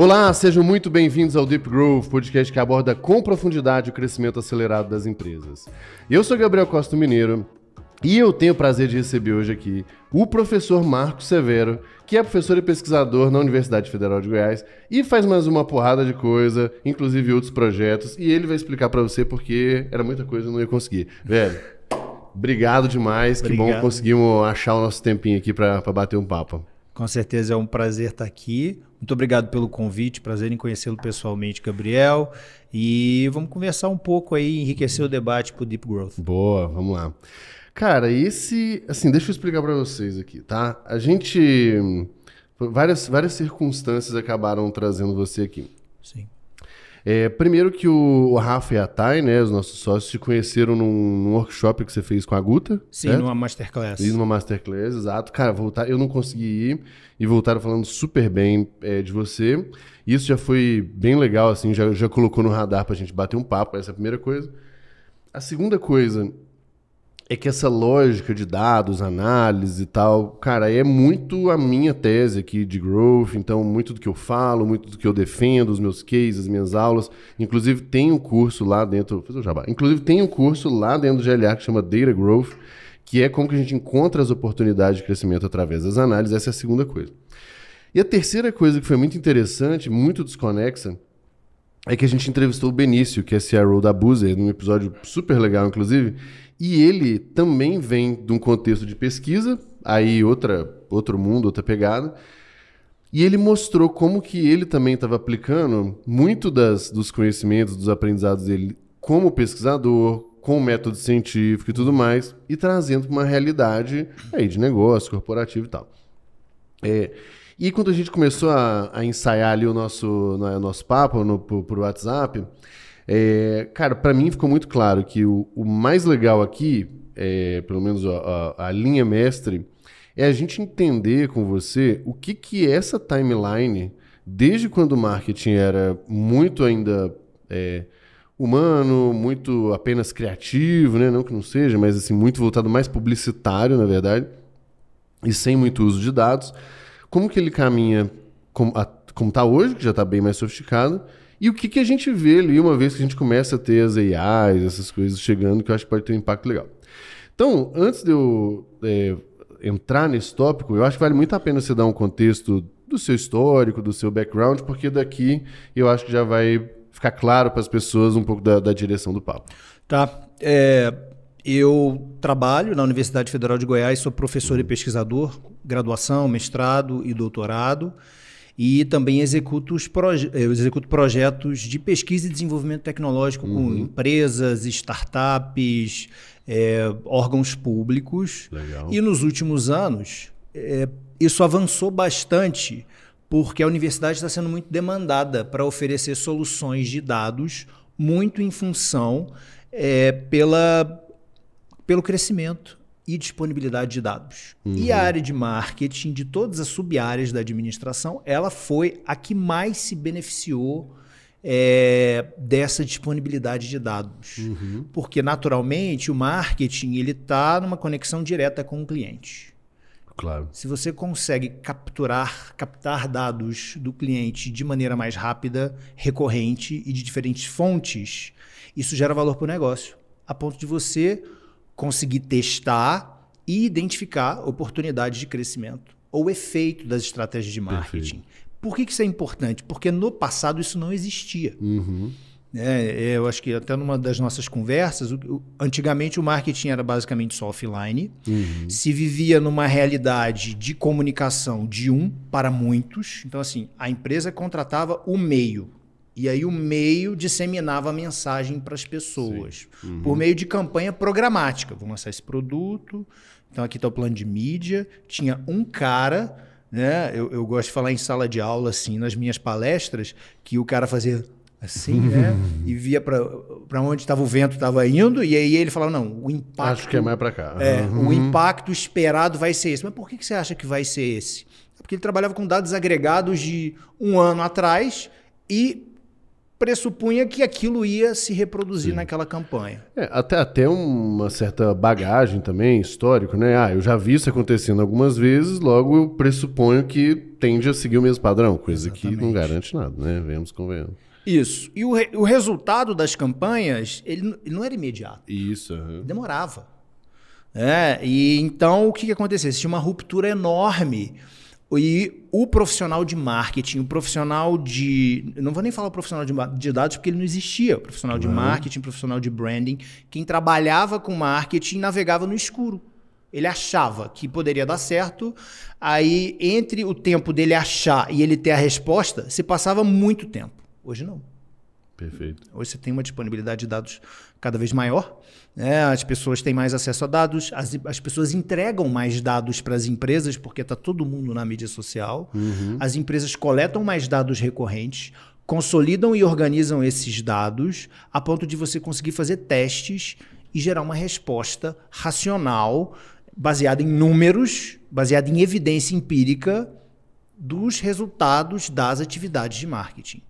Olá, sejam muito bem-vindos ao Deep Growth, podcast que aborda com profundidade o crescimento acelerado das empresas. Eu sou Gabriel Costa Mineiro e eu tenho o prazer de receber hoje aqui o professor Marco Severo, que é professor e pesquisador na Universidade Federal de Goiás e faz mais uma porrada de coisa, inclusive outros projetos, e ele vai explicar para você porque era muita coisa e não ia conseguir. Velho, obrigado demais, obrigado. que bom conseguimos achar o nosso tempinho aqui para bater um papo. Com certeza é um prazer estar aqui. Muito obrigado pelo convite, prazer em conhecê-lo pessoalmente, Gabriel. E vamos conversar um pouco aí, enriquecer o debate para o Deep Growth. Boa, vamos lá. Cara, esse, assim, deixa eu explicar para vocês aqui, tá? A gente, várias, várias circunstâncias acabaram trazendo você aqui. Sim. É, primeiro que o, o Rafa e a Thay, né, os nossos sócios, se conheceram num, num workshop que você fez com a Guta. Sim, certo? numa masterclass. E numa masterclass, exato. Cara, voltar, eu não consegui ir e voltaram falando super bem é, de você. Isso já foi bem legal, assim, já, já colocou no radar pra gente bater um papo, essa é a primeira coisa. A segunda coisa, é que essa lógica de dados, análise e tal, cara, é muito a minha tese aqui de growth, então muito do que eu falo, muito do que eu defendo, os meus cases, as minhas aulas. Inclusive tem um curso lá dentro, fazer o jabá. Inclusive tem um curso lá dentro do GLA que chama Data Growth, que é como que a gente encontra as oportunidades de crescimento através das análises, essa é a segunda coisa. E a terceira coisa que foi muito interessante, muito desconexa, é que a gente entrevistou o Benício, que é CRO da Buzer, num episódio super legal, inclusive, e ele também vem de um contexto de pesquisa, aí outra, outro mundo, outra pegada. E ele mostrou como que ele também estava aplicando muito das, dos conhecimentos, dos aprendizados dele como pesquisador, com o método científico e tudo mais, e trazendo para uma realidade aí de negócio, corporativo e tal. É, e quando a gente começou a, a ensaiar ali o nosso, né, nosso papo no, por WhatsApp, é, cara, para mim ficou muito claro que o, o mais legal aqui, é, pelo menos a, a, a, linha mestre, é a gente entender com você o que, que é essa timeline, desde quando o marketing era muito ainda é, humano, muito apenas criativo, né? não que não seja, mas assim, muito voltado mais publicitário, na verdade, e sem muito uso de dados, como que ele caminha como está hoje, que já está bem mais sofisticado, e o que, que a gente vê ali, uma vez que a gente começa a ter as AIs, essas coisas chegando, que eu acho que pode ter um impacto legal. Então, antes de eu é, entrar nesse tópico, eu acho que vale muito a pena você dar um contexto do seu histórico, do seu background, porque daqui eu acho que já vai ficar claro para as pessoas um pouco da, da direção do papo. Tá. É, eu trabalho na Universidade Federal de Goiás, sou professor e uhum. pesquisador, graduação, mestrado e doutorado e também executo, os proje executo projetos de pesquisa e desenvolvimento tecnológico uhum. com empresas, startups, é, órgãos públicos. Legal. E nos últimos anos, é, isso avançou bastante porque a universidade está sendo muito demandada para oferecer soluções de dados, muito em função é, pela, pelo crescimento e disponibilidade de dados. Uhum. E a área de marketing, de todas as sub-áreas da administração, ela foi a que mais se beneficiou é, dessa disponibilidade de dados. Uhum. Porque, naturalmente, o marketing ele está numa conexão direta com o cliente. Claro. Se você consegue capturar, captar dados do cliente de maneira mais rápida, recorrente e de diferentes fontes, isso gera valor para o negócio. A ponto de você conseguir testar e identificar oportunidades de crescimento ou efeito das estratégias de marketing. Perfeito. Por que, isso é importante? Porque no passado isso não existia. Uhum. Né? É, eu acho que até numa das nossas conversas, antigamente o marketing era basicamente só offline. Uhum. Se vivia numa realidade de comunicação de um para muitos. Então, assim, a empresa contratava o meio. E aí o meio disseminava a mensagem para as pessoas. Uhum. Por meio de campanha programática. Vou lançar esse produto. Então aqui está o plano de mídia. Tinha um cara, né? Eu, eu, gosto de falar em sala de aula, assim, nas minhas palestras, que o cara fazia assim, né? e via para onde estava o vento estava indo. E aí ele falava, não, o impacto... Acho que é mais para cá. É, o uhum. impacto esperado vai ser esse. Mas por que, que você acha que vai ser esse? É porque ele trabalhava com dados agregados de um ano atrás... E pressupunha que aquilo ia se reproduzir Sim. naquela campanha. É, até, até uma certa bagagem também, histórico, né? Ah, eu já vi isso acontecendo algumas vezes, logo eu pressuponho que tende a seguir o mesmo padrão, coisa Exatamente. que não garante nada, né? Vemos, convenhamos. É. Isso. E o, re o resultado das campanhas, ele, ele não era imediato. Isso. Uhum. Demorava. É, e então o que, que aconteceu? Tinha uma ruptura enorme e o profissional de marketing, o profissional de. Não vou nem falar o profissional de, de dados, porque ele não existia. profissional uhum. de marketing, profissional de branding, quem trabalhava com marketing navegava no escuro. Ele achava que poderia dar certo, aí entre o tempo dele achar e ele ter a resposta, se passava muito tempo. Hoje não. Perfeito. Hoje você tem uma disponibilidade de dados cada vez maior. Né? As pessoas têm mais acesso a dados, as, as pessoas entregam mais dados para as empresas, porque está todo mundo na mídia social. Uhum. As empresas coletam mais dados recorrentes, consolidam e organizam esses dados a ponto de você conseguir fazer testes e gerar uma resposta racional, baseada em números, baseada em evidência empírica dos resultados das atividades de marketing.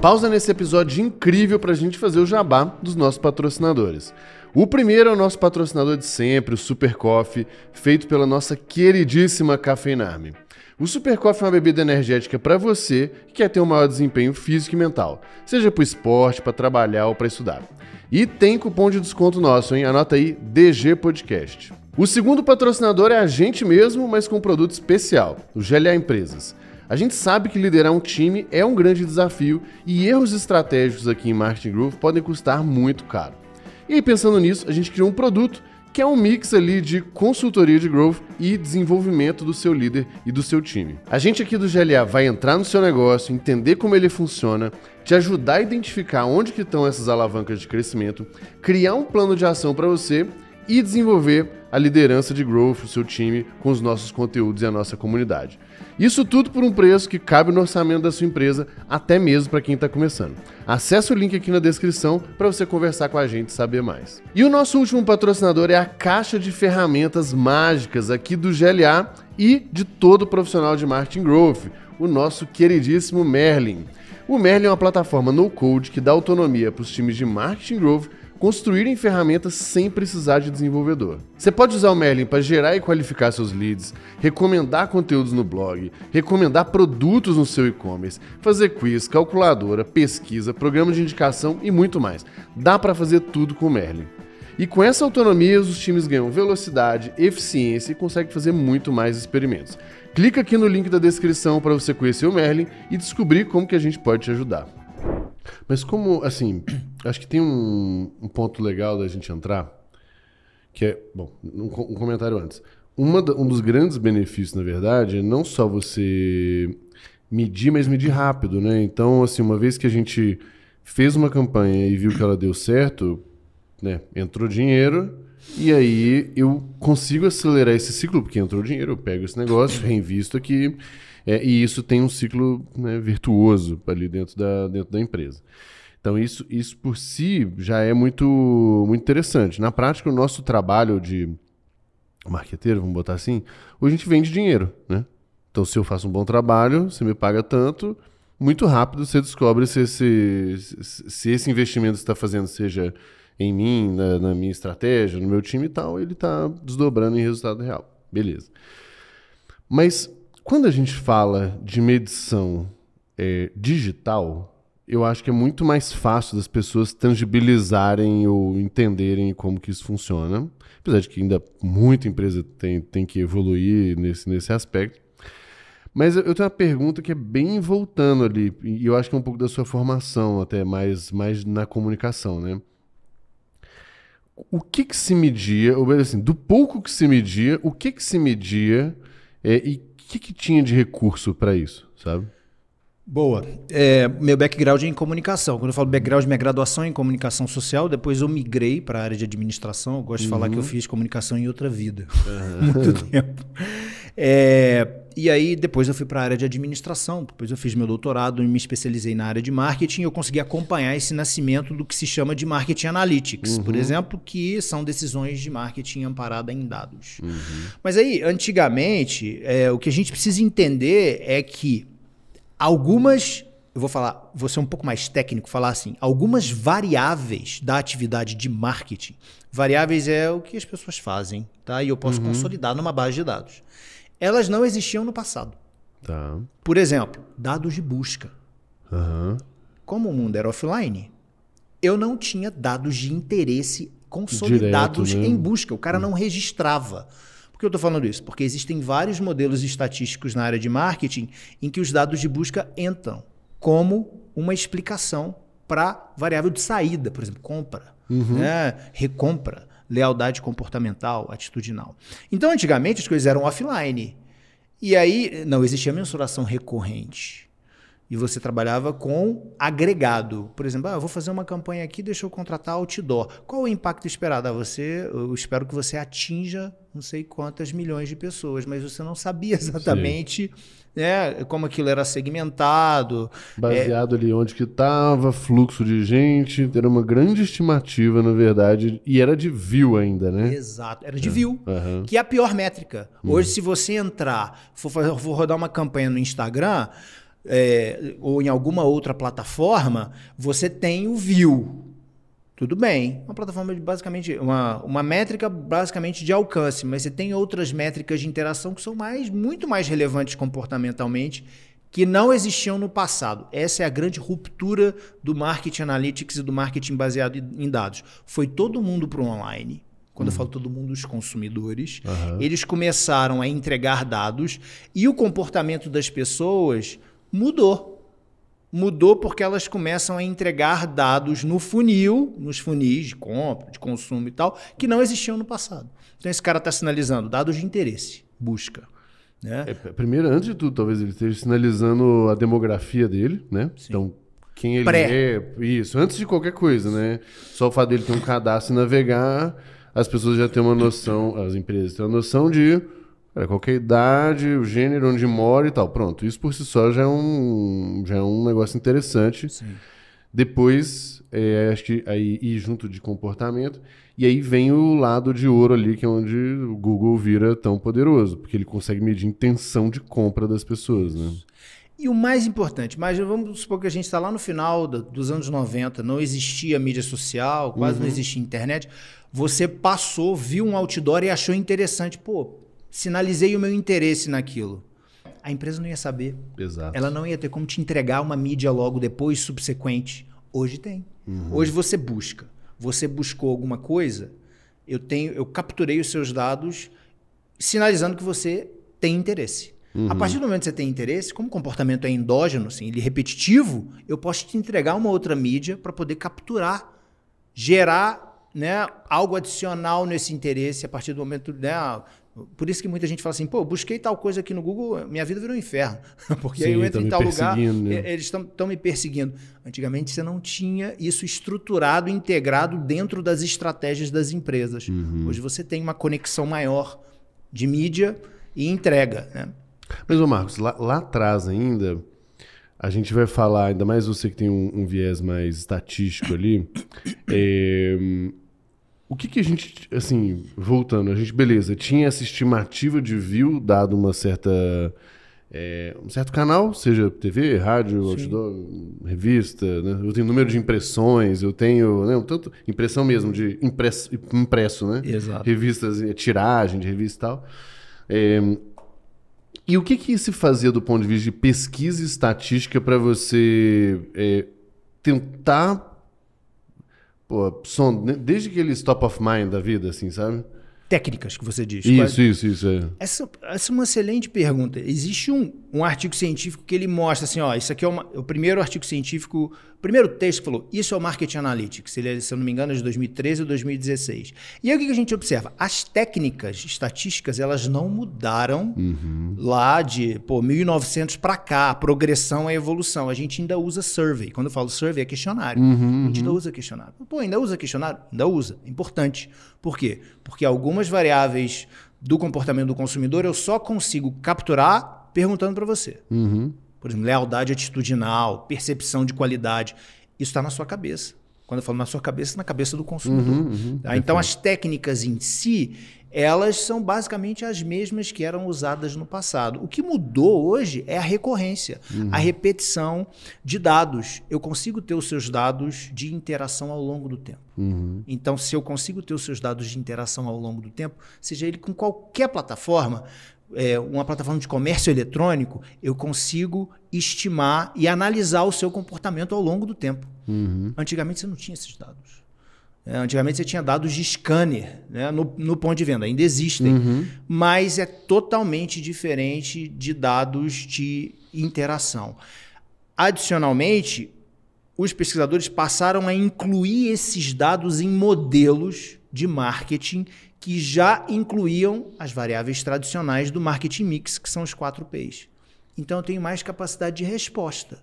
Pausa nesse episódio incrível para a gente fazer o jabá dos nossos patrocinadores. O primeiro é o nosso patrocinador de sempre, o Super Coffee, feito pela nossa queridíssima Cafeinarme. O Super Coffee é uma bebida energética para você que quer ter um maior desempenho físico e mental, seja para esporte, para trabalhar ou para estudar. E tem cupom de desconto nosso, hein? Anota aí DG Podcast. O segundo patrocinador é a gente mesmo, mas com um produto especial, o GLA Empresas. A gente sabe que liderar um time é um grande desafio e erros estratégicos aqui em Marketing Groove podem custar muito caro. E aí, pensando nisso, a gente criou um produto que é um mix ali de consultoria de growth e desenvolvimento do seu líder e do seu time. A gente aqui do GLA vai entrar no seu negócio, entender como ele funciona, te ajudar a identificar onde que estão essas alavancas de crescimento, criar um plano de ação para você e desenvolver a liderança de growth, o seu time, com os nossos conteúdos e a nossa comunidade. Isso tudo por um preço que cabe no orçamento da sua empresa, até mesmo para quem está começando. Acesse o link aqui na descrição para você conversar com a gente e saber mais. E o nosso último patrocinador é a caixa de ferramentas mágicas aqui do GLA e de todo profissional de marketing growth, o nosso queridíssimo Merlin. O Merlin é uma plataforma no code que dá autonomia para os times de marketing growth construírem ferramentas sem precisar de desenvolvedor. Você pode usar o Merlin para gerar e qualificar seus leads, recomendar conteúdos no blog, recomendar produtos no seu e-commerce, fazer quiz, calculadora, pesquisa, programa de indicação e muito mais. Dá para fazer tudo com o Merlin. E com essa autonomia, os times ganham velocidade, eficiência e conseguem fazer muito mais experimentos. Clica aqui no link da descrição para você conhecer o Merlin e descobrir como que a gente pode te ajudar. Mas como, assim, acho que tem um, um ponto legal da gente entrar, que é, bom, um, um comentário antes. Uma, um dos grandes benefícios, na verdade, é não só você medir, mas medir rápido, né? Então, assim, uma vez que a gente fez uma campanha e viu que ela deu certo, né? Entrou dinheiro, e aí eu consigo acelerar esse ciclo, porque entrou dinheiro, eu pego esse negócio, reinvisto aqui. É, e isso tem um ciclo né, virtuoso ali dentro da, dentro da empresa. Então, isso, isso por si já é muito, muito interessante. Na prática, o nosso trabalho de marqueteiro, vamos botar assim, hoje a gente vende dinheiro, né? Então, se eu faço um bom trabalho, você me paga tanto, muito rápido você descobre se esse, se esse investimento que você está fazendo seja em mim, na, na, minha estratégia, no meu time e tal, ele está desdobrando em resultado real. Beleza. Mas quando a gente fala de medição é, digital, eu acho que é muito mais fácil das pessoas tangibilizarem ou entenderem como que isso funciona. Apesar de que ainda muita empresa tem, tem que evoluir nesse, nesse aspecto. Mas eu tenho uma pergunta que é bem voltando ali, e eu acho que é um pouco da sua formação, até mais, mais na comunicação, né? O que que se media, ou assim, do pouco que se media, o que que se media é, e que, que tinha de recurso para isso, sabe? Boa. É, meu background é em comunicação. Quando eu falo background, minha graduação é em comunicação social. Depois eu migrei para a área de administração. Eu gosto uhum. de falar que eu uhum. fiz comunicação em outra vida. Uhum. Muito tempo. É, e aí depois eu fui para a área de administração, depois eu fiz meu doutorado e me especializei na área de marketing. E eu consegui acompanhar esse nascimento do que se chama de marketing analytics, uhum. por exemplo, que são decisões de marketing amparada em dados. Uhum. Mas aí, antigamente, é, o que a gente precisa entender é que algumas eu vou falar, você ser um pouco mais técnico, falar assim, algumas variáveis da atividade de marketing. Variáveis é o que as pessoas fazem, tá? E eu posso uhum. consolidar numa base de dados. Elas não existiam no passado. Tá. Por exemplo, dados de busca. Uhum. Como o mundo era offline, eu não tinha dados de interesse consolidados Direto, né? em busca. O cara não hum. registrava. Por que eu estou falando isso? Porque existem vários modelos estatísticos na área de marketing em que os dados de busca entram como uma explicação para variável de saída, por exemplo, compra, uhum. né? recompra lealdade comportamental, atitudinal. Então, antigamente as coisas eram offline. E aí não existia mensuração recorrente e você trabalhava com agregado. Por exemplo, ah, vou fazer uma campanha aqui, deixa eu contratar outdoor. Qual o impacto esperado? Ah, você, eu espero que você atinja não sei quantas milhões de pessoas, mas você não sabia exatamente né, como aquilo era segmentado. É Baseado é... ali onde que estava, fluxo de gente, era uma grande estimativa, na verdade, e era de view ainda, né? Exato, era de é. view, uhum. que é a pior métrica. Uhum. Hoje, uhum. se você entrar, for, fazer, for rodar uma campanha no Instagram, é, ou em alguma outra plataforma, você tem o view. Tudo bem, uma plataforma de basicamente, uma, uma métrica basicamente de alcance, mas você tem outras métricas de interação que são mais, muito mais relevantes comportamentalmente que não existiam no passado. Essa é a grande ruptura do marketing analytics e do marketing baseado em dados. Foi todo mundo para o online. Quando uhum. eu falo todo mundo, os consumidores. Uhum. Eles começaram a entregar dados e o comportamento das pessoas mudou. Mudou porque elas começam a entregar dados no funil, nos funis de compra, de consumo e tal, que não existiam no passado. Então esse cara está sinalizando dados de interesse, busca. Né? É, é, primeiro, antes de tudo, talvez ele esteja sinalizando a demografia dele, né? Sim. Então, quem ele Pré. é, isso, antes de qualquer coisa, né? Só o fato dele ter um cadastro e navegar, as pessoas já têm uma noção, as empresas têm uma noção de é, qualquer idade, o gênero, onde mora e tal. Pronto, isso por si só já é um, já é um negócio interessante. Sim. Depois, é, acho que aí e junto de comportamento. E aí vem o lado de ouro ali, que é onde o Google vira tão poderoso, porque ele consegue medir intenção de compra das pessoas, né? E o mais importante, mas vamos supor que a gente está lá no final dos anos 90, não existia mídia social, quase uhum. não existia internet. Você passou, viu um outdoor e achou interessante. Pô, sinalizei o meu interesse naquilo. A empresa não ia saber. Exato. Ela não ia ter como te entregar uma mídia logo depois, subsequente. Hoje tem. Uhum. Hoje você busca. Você buscou alguma coisa, eu tenho, eu capturei os seus dados sinalizando que você tem interesse. Uhum. A partir uhum. do momento que você tem interesse, como o comportamento é endógeno, assim, ele é repetitivo, eu posso te entregar uma outra mídia para poder capturar, gerar né, algo adicional nesse interesse a partir do momento, né, por isso que muita gente fala assim, pô, busquei tal coisa aqui no Google, minha vida virou um inferno. Porque Sim, aí eu entro em tal lugar, né? eles estão me perseguindo. Antigamente você não tinha isso estruturado, integrado dentro das estratégias das empresas. Uhum. Hoje você tem uma conexão maior de mídia e entrega. Né? Mas, ô Marcos, lá, lá atrás ainda, a gente vai falar, ainda mais você que tem um, um viés mais estatístico ali, é, O que, que a gente, assim, voltando, a gente, beleza, tinha essa estimativa de view, dado uma certa. É, um certo canal, seja TV, rádio, outdoor, revista, né? eu tenho número de impressões, eu tenho né, um tanto impressão mesmo de impresso, impresso né? Exato. Revistas, eh, tiragem de revista e tal. É, e o que, que se fazia do ponto de vista de pesquisa estatística para você é, tentar pô, som, né, desde aqueles top of mind da vida, assim, sabe? Técnicas que você diz. Isso, quase. isso, isso. É. Essa, essa é uma excelente pergunta. Existe um, um artigo científico que ele mostra assim, ó, isso aqui é uma, o primeiro artigo científico primeiro texto falou, isso é o Marketing Analytics, ele é, se eu não me engano, é de 2013 ou 2016. E aí o que a gente observa? As técnicas estatísticas, elas não mudaram uhum. lá de pô, 1900 para cá, a progressão é evolução. A gente ainda usa survey. Quando eu falo survey, é questionário. Uhum, a gente uhum. ainda usa questionário. Pô, ainda usa questionário? Ainda usa. Importante. Por quê? Porque algumas variáveis do comportamento do consumidor eu só consigo capturar perguntando para você. Uhum. Por exemplo, lealdade atitudinal, percepção de qualidade. Isso está na sua cabeça. Quando eu falo na sua cabeça, na cabeça do consumidor. Uhum, uhum, tá? Então, as técnicas em si, elas são basicamente as mesmas que eram usadas no passado. O que mudou hoje é a recorrência, uhum. a repetição de dados. Eu consigo ter os seus dados de interação ao longo do tempo. Uhum. Então, se eu consigo ter os seus dados de interação ao longo do tempo, seja ele com qualquer plataforma, é, uma plataforma de comércio eletrônico, eu consigo estimar e analisar o seu comportamento ao longo do tempo. Uhum. Antigamente você não tinha esses dados. É, antigamente você tinha dados de scanner né, no, no ponto de venda, ainda existem, uhum. mas é totalmente diferente de dados de interação. Adicionalmente, os pesquisadores passaram a incluir esses dados em modelos de marketing que já incluíam as variáveis tradicionais do marketing mix, que são os quatro P's. Então eu tenho mais capacidade de resposta.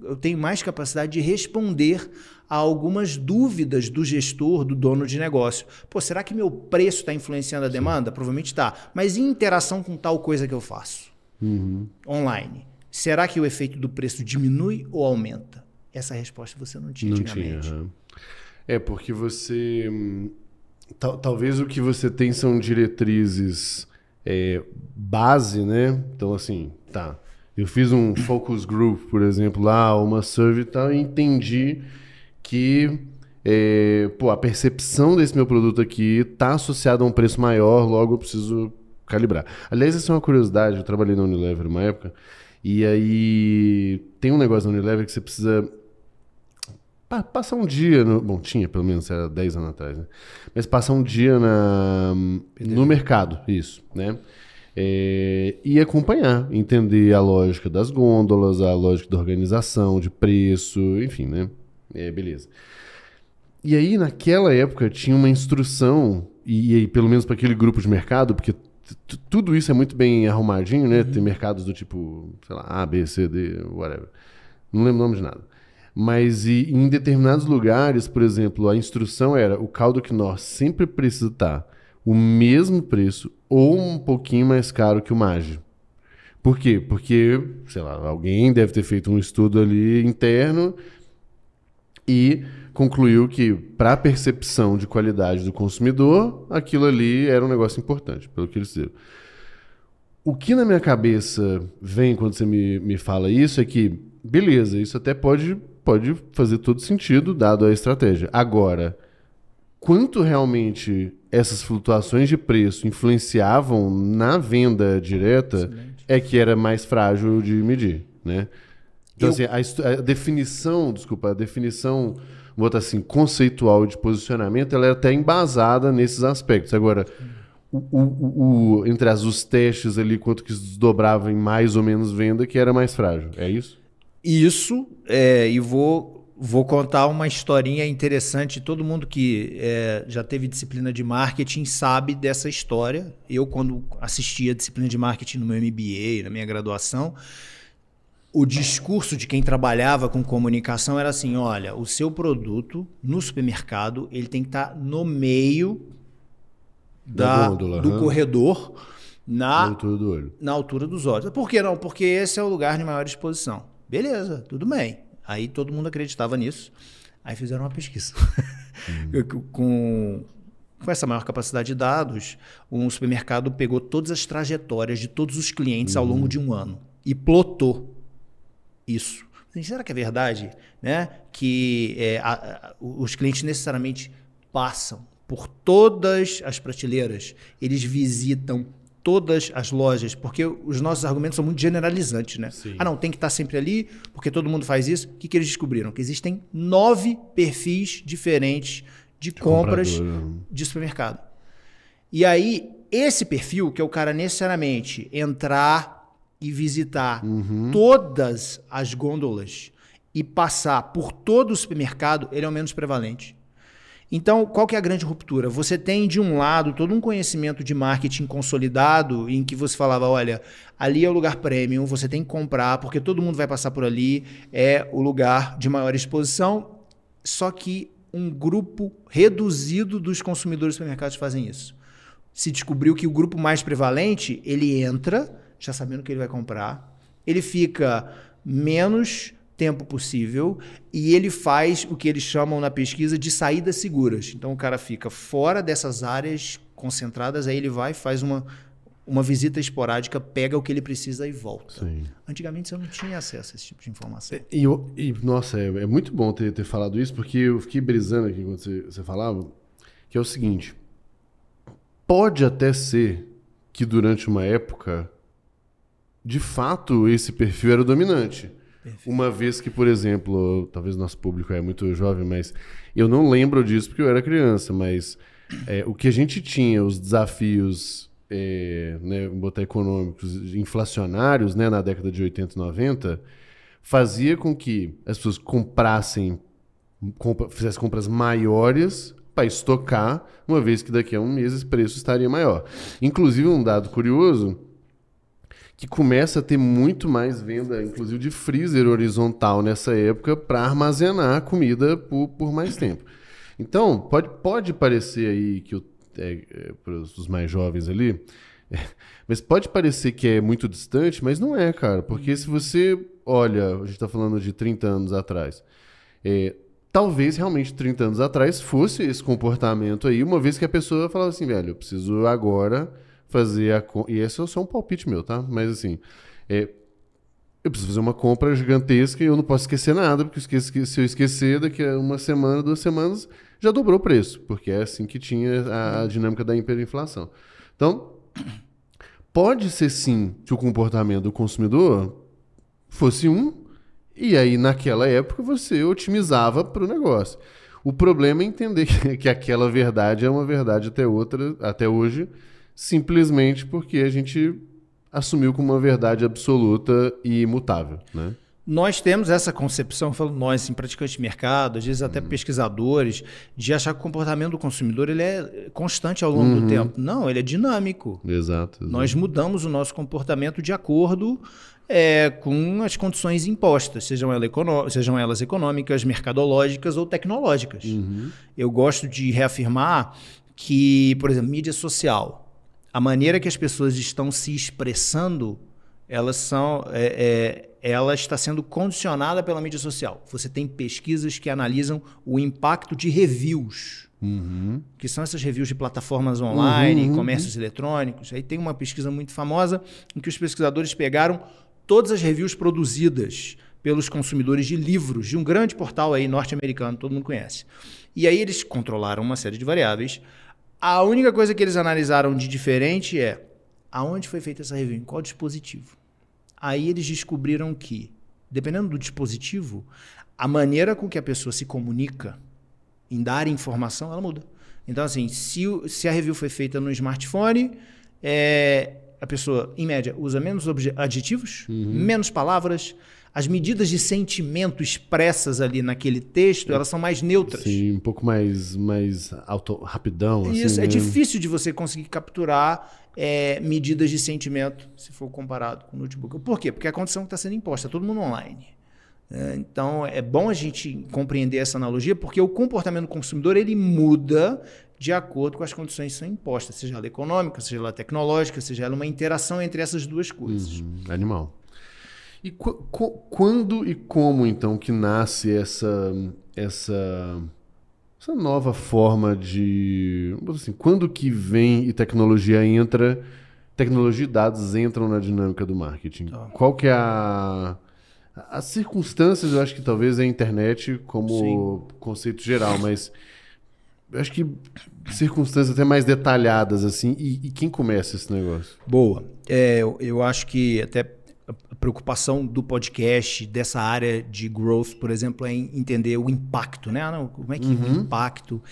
Eu tenho mais capacidade de responder a algumas dúvidas do gestor, do dono de negócio. Pô, será que meu preço está influenciando a demanda? Sim. Provavelmente está. Mas em interação com tal coisa que eu faço uhum. online, será que o efeito do preço diminui ou aumenta? Essa resposta você não tinha não antigamente. Tinha. É porque você hum, Tal, talvez o que você tem são diretrizes é, base, né? Então, assim, tá. Eu fiz um focus group, por exemplo, lá, uma survey e tal, e entendi que é, pô, a percepção desse meu produto aqui está associada a um preço maior, logo eu preciso calibrar. Aliás, essa é uma curiosidade, eu trabalhei na Unilever uma época, e aí tem um negócio na Unilever que você precisa Passa um dia. No, bom, tinha pelo menos, era 10 anos atrás, né? Mas passa um dia na, no mercado, isso, né? É, e acompanhar, entender a lógica das gôndolas, a lógica da organização, de preço, enfim, né? É, beleza. E aí, naquela época, tinha uma instrução, e, aí, pelo menos para aquele grupo de mercado, porque tudo isso é muito bem arrumadinho, né? Uhum. Tem mercados do tipo, sei lá, A, B, C, D, whatever. Não lembro o nome de nada. Mas e, em determinados lugares, por exemplo, a instrução era o caldo Knorr sempre precisa estar o mesmo preço ou um pouquinho mais caro que o Mage. Por quê? Porque, sei lá, alguém deve ter feito um estudo ali interno e concluiu que, para a percepção de qualidade do consumidor, aquilo ali era um negócio importante, pelo que eles disseram. O que na minha cabeça vem quando você me, me fala isso é que, beleza, isso até pode pode fazer todo sentido dado a estratégia. Agora, quanto realmente essas flutuações de preço influenciavam na venda direta Excelente. é que era mais frágil de medir, né? Então, Eu... assim, a, a, definição, desculpa, a definição, vou botar assim, conceitual de posicionamento, ela é até embasada nesses aspectos. Agora, o, o, o, entre as, os testes ali, quanto que se desdobrava em mais ou menos venda, que era mais frágil. É isso? Isso, é, e vou, vou contar uma historinha interessante. Todo mundo que é, já teve disciplina de marketing sabe dessa história. Eu, quando assistia a disciplina de marketing no meu MBA, na minha graduação, o discurso de quem trabalhava com comunicação era assim: olha, o seu produto no supermercado ele tem que estar tá no meio da, da gôndola, né? do corredor, na, na altura, do na altura dos olhos. Por que não? Porque esse é o lugar de maior exposição. Beleza, tudo bem. Aí todo mundo acreditava nisso. Aí fizeram uma pesquisa. Uhum. com, com essa maior capacidade de dados, um supermercado pegou todas as trajetórias de todos os clientes uhum. ao longo hum. de um ano e plotou isso. Assim, será que é verdade né? que é, a, a, os clientes necessariamente passam por todas as prateleiras? Eles visitam todas as lojas, porque os nossos argumentos são muito generalizantes, né? Sim. Ah, não, tem que estar tá sempre ali, porque todo mundo faz isso. O que, que eles descobriram? Que existem nove perfis diferentes de, de compras comprador. Né? de supermercado. E aí, esse perfil, que é o cara necessariamente entrar e visitar uhum. todas as gôndolas e passar por todo o supermercado, ele é o menos prevalente. Então, qual que é a grande ruptura? Você tem, de um lado, todo um conhecimento de marketing consolidado, em que você falava, olha, ali é o lugar premium, você tem que comprar, porque todo mundo vai passar por ali, é o lugar de maior exposição, só que um grupo reduzido dos consumidores do mercado fazem isso. Se descobriu que o grupo mais prevalente, ele entra, já sabendo o que ele vai comprar, ele fica menos tempo possível e ele faz o que eles chamam na pesquisa de saídas seguras. Então o cara fica fora dessas áreas concentradas, aí ele vai, faz uma, uma visita esporádica, pega o que ele precisa e volta. Sim. Antigamente você não tinha acesso a esse tipo de informação. É, e, e, e nossa, é, é, muito bom ter, ter falado isso, porque eu fiquei brisando aqui quando você, você falava, que é o seguinte: pode até ser que durante uma época, de fato, esse perfil era o dominante. Perfeito. Uma vez que, por exemplo, talvez nosso público é muito jovem, mas eu não lembro disso porque eu era criança, mas é, o que a gente tinha, os desafios, é, né, botar econômicos, inflacionários, né, na década de 80 e 90, fazia com que as pessoas comprassem, comp fizessem compras maiores para estocar, uma vez que daqui a um mês esse preço estaria maior. Inclusive, um dado curioso que começa a ter muito mais venda, inclusive de freezer horizontal nessa época, para armazenar comida por, por mais tempo. Então, pode, pode parecer aí que é, é, para os mais jovens ali, é, mas pode parecer que é muito distante, mas não é, cara. Porque se você olha, a gente está falando de 30 anos atrás, é, talvez realmente 30 anos atrás fosse esse comportamento aí, uma vez que a pessoa falava assim, velho, eu preciso agora fazer a compra. E esse é só um palpite meu, tá? Mas assim, é, eu preciso fazer uma compra gigantesca e eu não posso esquecer nada, porque se eu esquecer, daqui a uma semana, duas semanas, já dobrou o preço, porque é assim que tinha a, a dinâmica da hiperinflação. Então, pode ser sim que o comportamento do consumidor fosse um, e aí naquela época você otimizava para o negócio. O problema é entender que, que aquela verdade é uma verdade até outra, até hoje, simplesmente porque a gente assumiu como uma verdade absoluta e imutável, né? Nós temos essa concepção, falo nós, assim, praticantes de mercado, às vezes até uhum. pesquisadores, de achar que o comportamento do consumidor ele é constante ao longo uhum. do tempo. Não, ele é dinâmico. Exato, exato, Nós mudamos o nosso comportamento de acordo é, com as condições impostas, sejam, ela sejam elas econômicas, mercadológicas ou tecnológicas. Uhum. Eu gosto de reafirmar que, por exemplo, mídia social a maneira que as pessoas estão se expressando, elas são, é, é, ela está sendo condicionada pela mídia social. Você tem pesquisas que analisam o impacto de reviews. Uhum. Que são essas reviews de plataformas online, uhum, uhum, comércios eletrônicos. Aí tem uma pesquisa muito famosa em que os pesquisadores pegaram todas as reviews produzidas pelos consumidores de livros de um grande portal aí norte-americano, todo mundo conhece. E aí eles controlaram uma série de variáveis a única coisa que eles analisaram de diferente é aonde foi feita essa review, em qual dispositivo. Aí eles descobriram que, dependendo do dispositivo, a maneira com que a pessoa se comunica em dar informação, ela muda. Então, assim, se, se a review foi feita no smartphone, é, a pessoa, em média, usa menos adjetivos, uhum. menos palavras, as medidas de sentimento expressas ali naquele texto, elas são mais neutras. Sim, um pouco mais, mais auto, rapidão. Assim, Isso, assim, é né? difícil de você conseguir capturar é, medidas de sentimento se for comparado com o notebook. Por quê? Porque é a condição que está sendo imposta, todo mundo online. Né? então, é bom a gente compreender essa analogia, porque o comportamento do consumidor ele muda de acordo com as condições que são impostas, seja ela econômica, seja ela tecnológica, seja ela uma interação entre essas duas coisas. Uhum, animal. E qu qu quando e como então que nasce essa essa essa nova forma de assim, quando que vem e tecnologia entra, tecnologia e dados entram na dinâmica do marketing? Tá. Qual que é a as circunstâncias, eu acho que talvez é a internet como Sim. conceito geral, mas eu acho que circunstâncias até mais detalhadas assim. E, e quem começa esse negócio? Boa. É, eu, eu acho que até preocupação do podcast, dessa área de growth, por exemplo, é entender o impacto, né? Ah, não, como é que uhum. o impacto.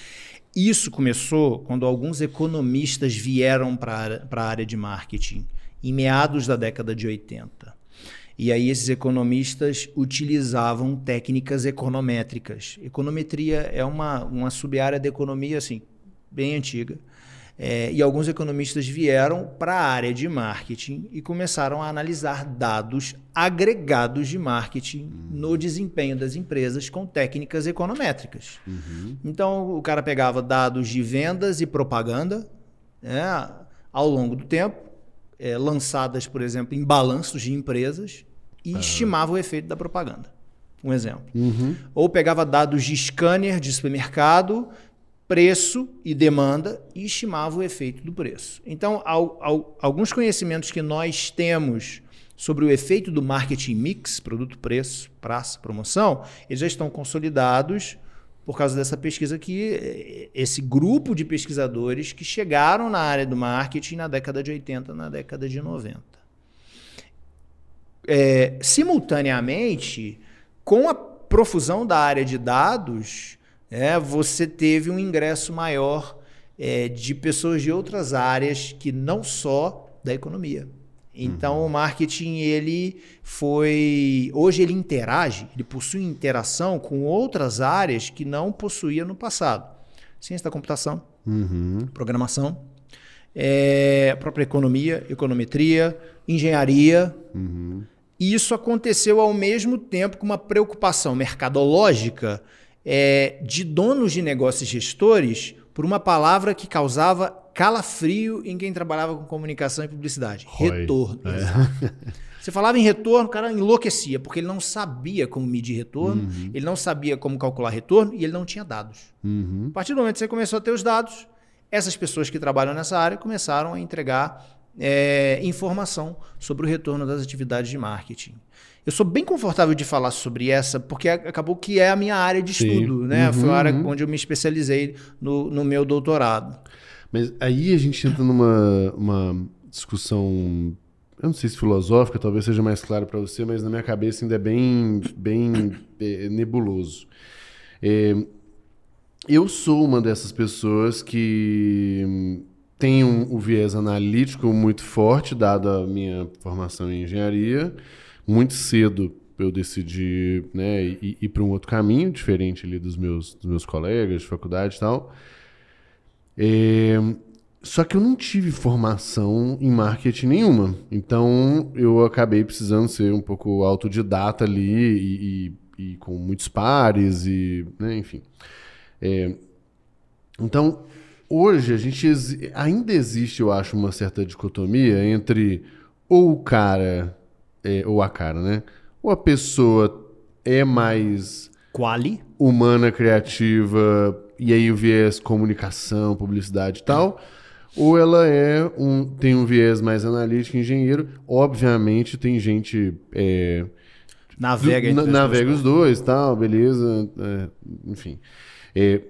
Isso começou quando alguns economistas vieram para a área de marketing, em meados da década de 80. E aí esses economistas utilizavam técnicas econométricas. Econometria é uma, uma sub-área da economia, assim, bem antiga é, e alguns economistas vieram para a área de marketing e começaram a analisar dados agregados de marketing uhum. no desempenho das empresas com técnicas econométricas. Uhum. Então, o cara pegava dados de vendas e propaganda né, ao longo do tempo, é, lançadas, por exemplo, em balanços de empresas, e uhum. estimava o efeito da propaganda. Um exemplo. Uhum. Ou pegava dados de scanner de supermercado preço e demanda e estimava o efeito do preço. Então, ao, ao, alguns conhecimentos que nós temos sobre o efeito do marketing mix, produto, preço, praça, promoção, eles já estão consolidados por causa dessa pesquisa que eh, esse grupo de pesquisadores que chegaram na área do marketing na década de 80, na década de 90. É, eh, simultaneamente, com a profusão da área de dados, é, você teve um ingresso maior é, de pessoas de outras áreas que não só da economia. Então uhum. o marketing ele foi, hoje ele interage, ele possui interação com outras áreas que não possuía no passado. Ciência da computação, uhum. programação, é, própria economia, econometria, engenharia. Uhum. E isso aconteceu ao mesmo tempo com uma preocupação mercadológica é, de donos de negócios gestores por uma palavra que causava calafrio em quem trabalhava com comunicação e publicidade. Roy. Retorno. É. Você falava em retorno, o cara enlouquecia, porque ele não sabia como medir retorno, uhum. ele não sabia como calcular retorno e ele não tinha dados. Uhum. A partir do momento que você começou a ter os dados, essas pessoas que trabalham nessa área começaram a entregar é, informação sobre o retorno das atividades de marketing eu sou bem confortável de falar sobre essa, porque acabou que é a minha área de estudo, né? Uhum, Foi a área uhum. onde eu me especializei no, no meu doutorado. Mas aí a gente entra numa uma discussão, eu não sei se filosófica, talvez seja mais claro para você, mas na minha cabeça ainda é bem, bem é, nebuloso. É, eu sou uma dessas pessoas que tem um, um viés analítico muito forte, dado a minha formação em engenharia muito cedo eu decidi né, ir, ir para um outro caminho, diferente ali dos meus, dos meus colegas de faculdade e tal. É, só que eu não tive formação em marketing nenhuma. Então eu acabei precisando ser um pouco autodidata ali e, e, e com muitos pares e, né, enfim. É, então hoje a gente ainda existe, eu acho, uma certa dicotomia entre ou o cara é, ou a cara, né? Ou a pessoa é mais Quali? humana, criativa, e aí o viés comunicação, publicidade e tal, ou ela é um, tem um viés mais analítico, engenheiro. Obviamente tem gente. É, navega do, na, navega os dois, tal, beleza, é, enfim. É,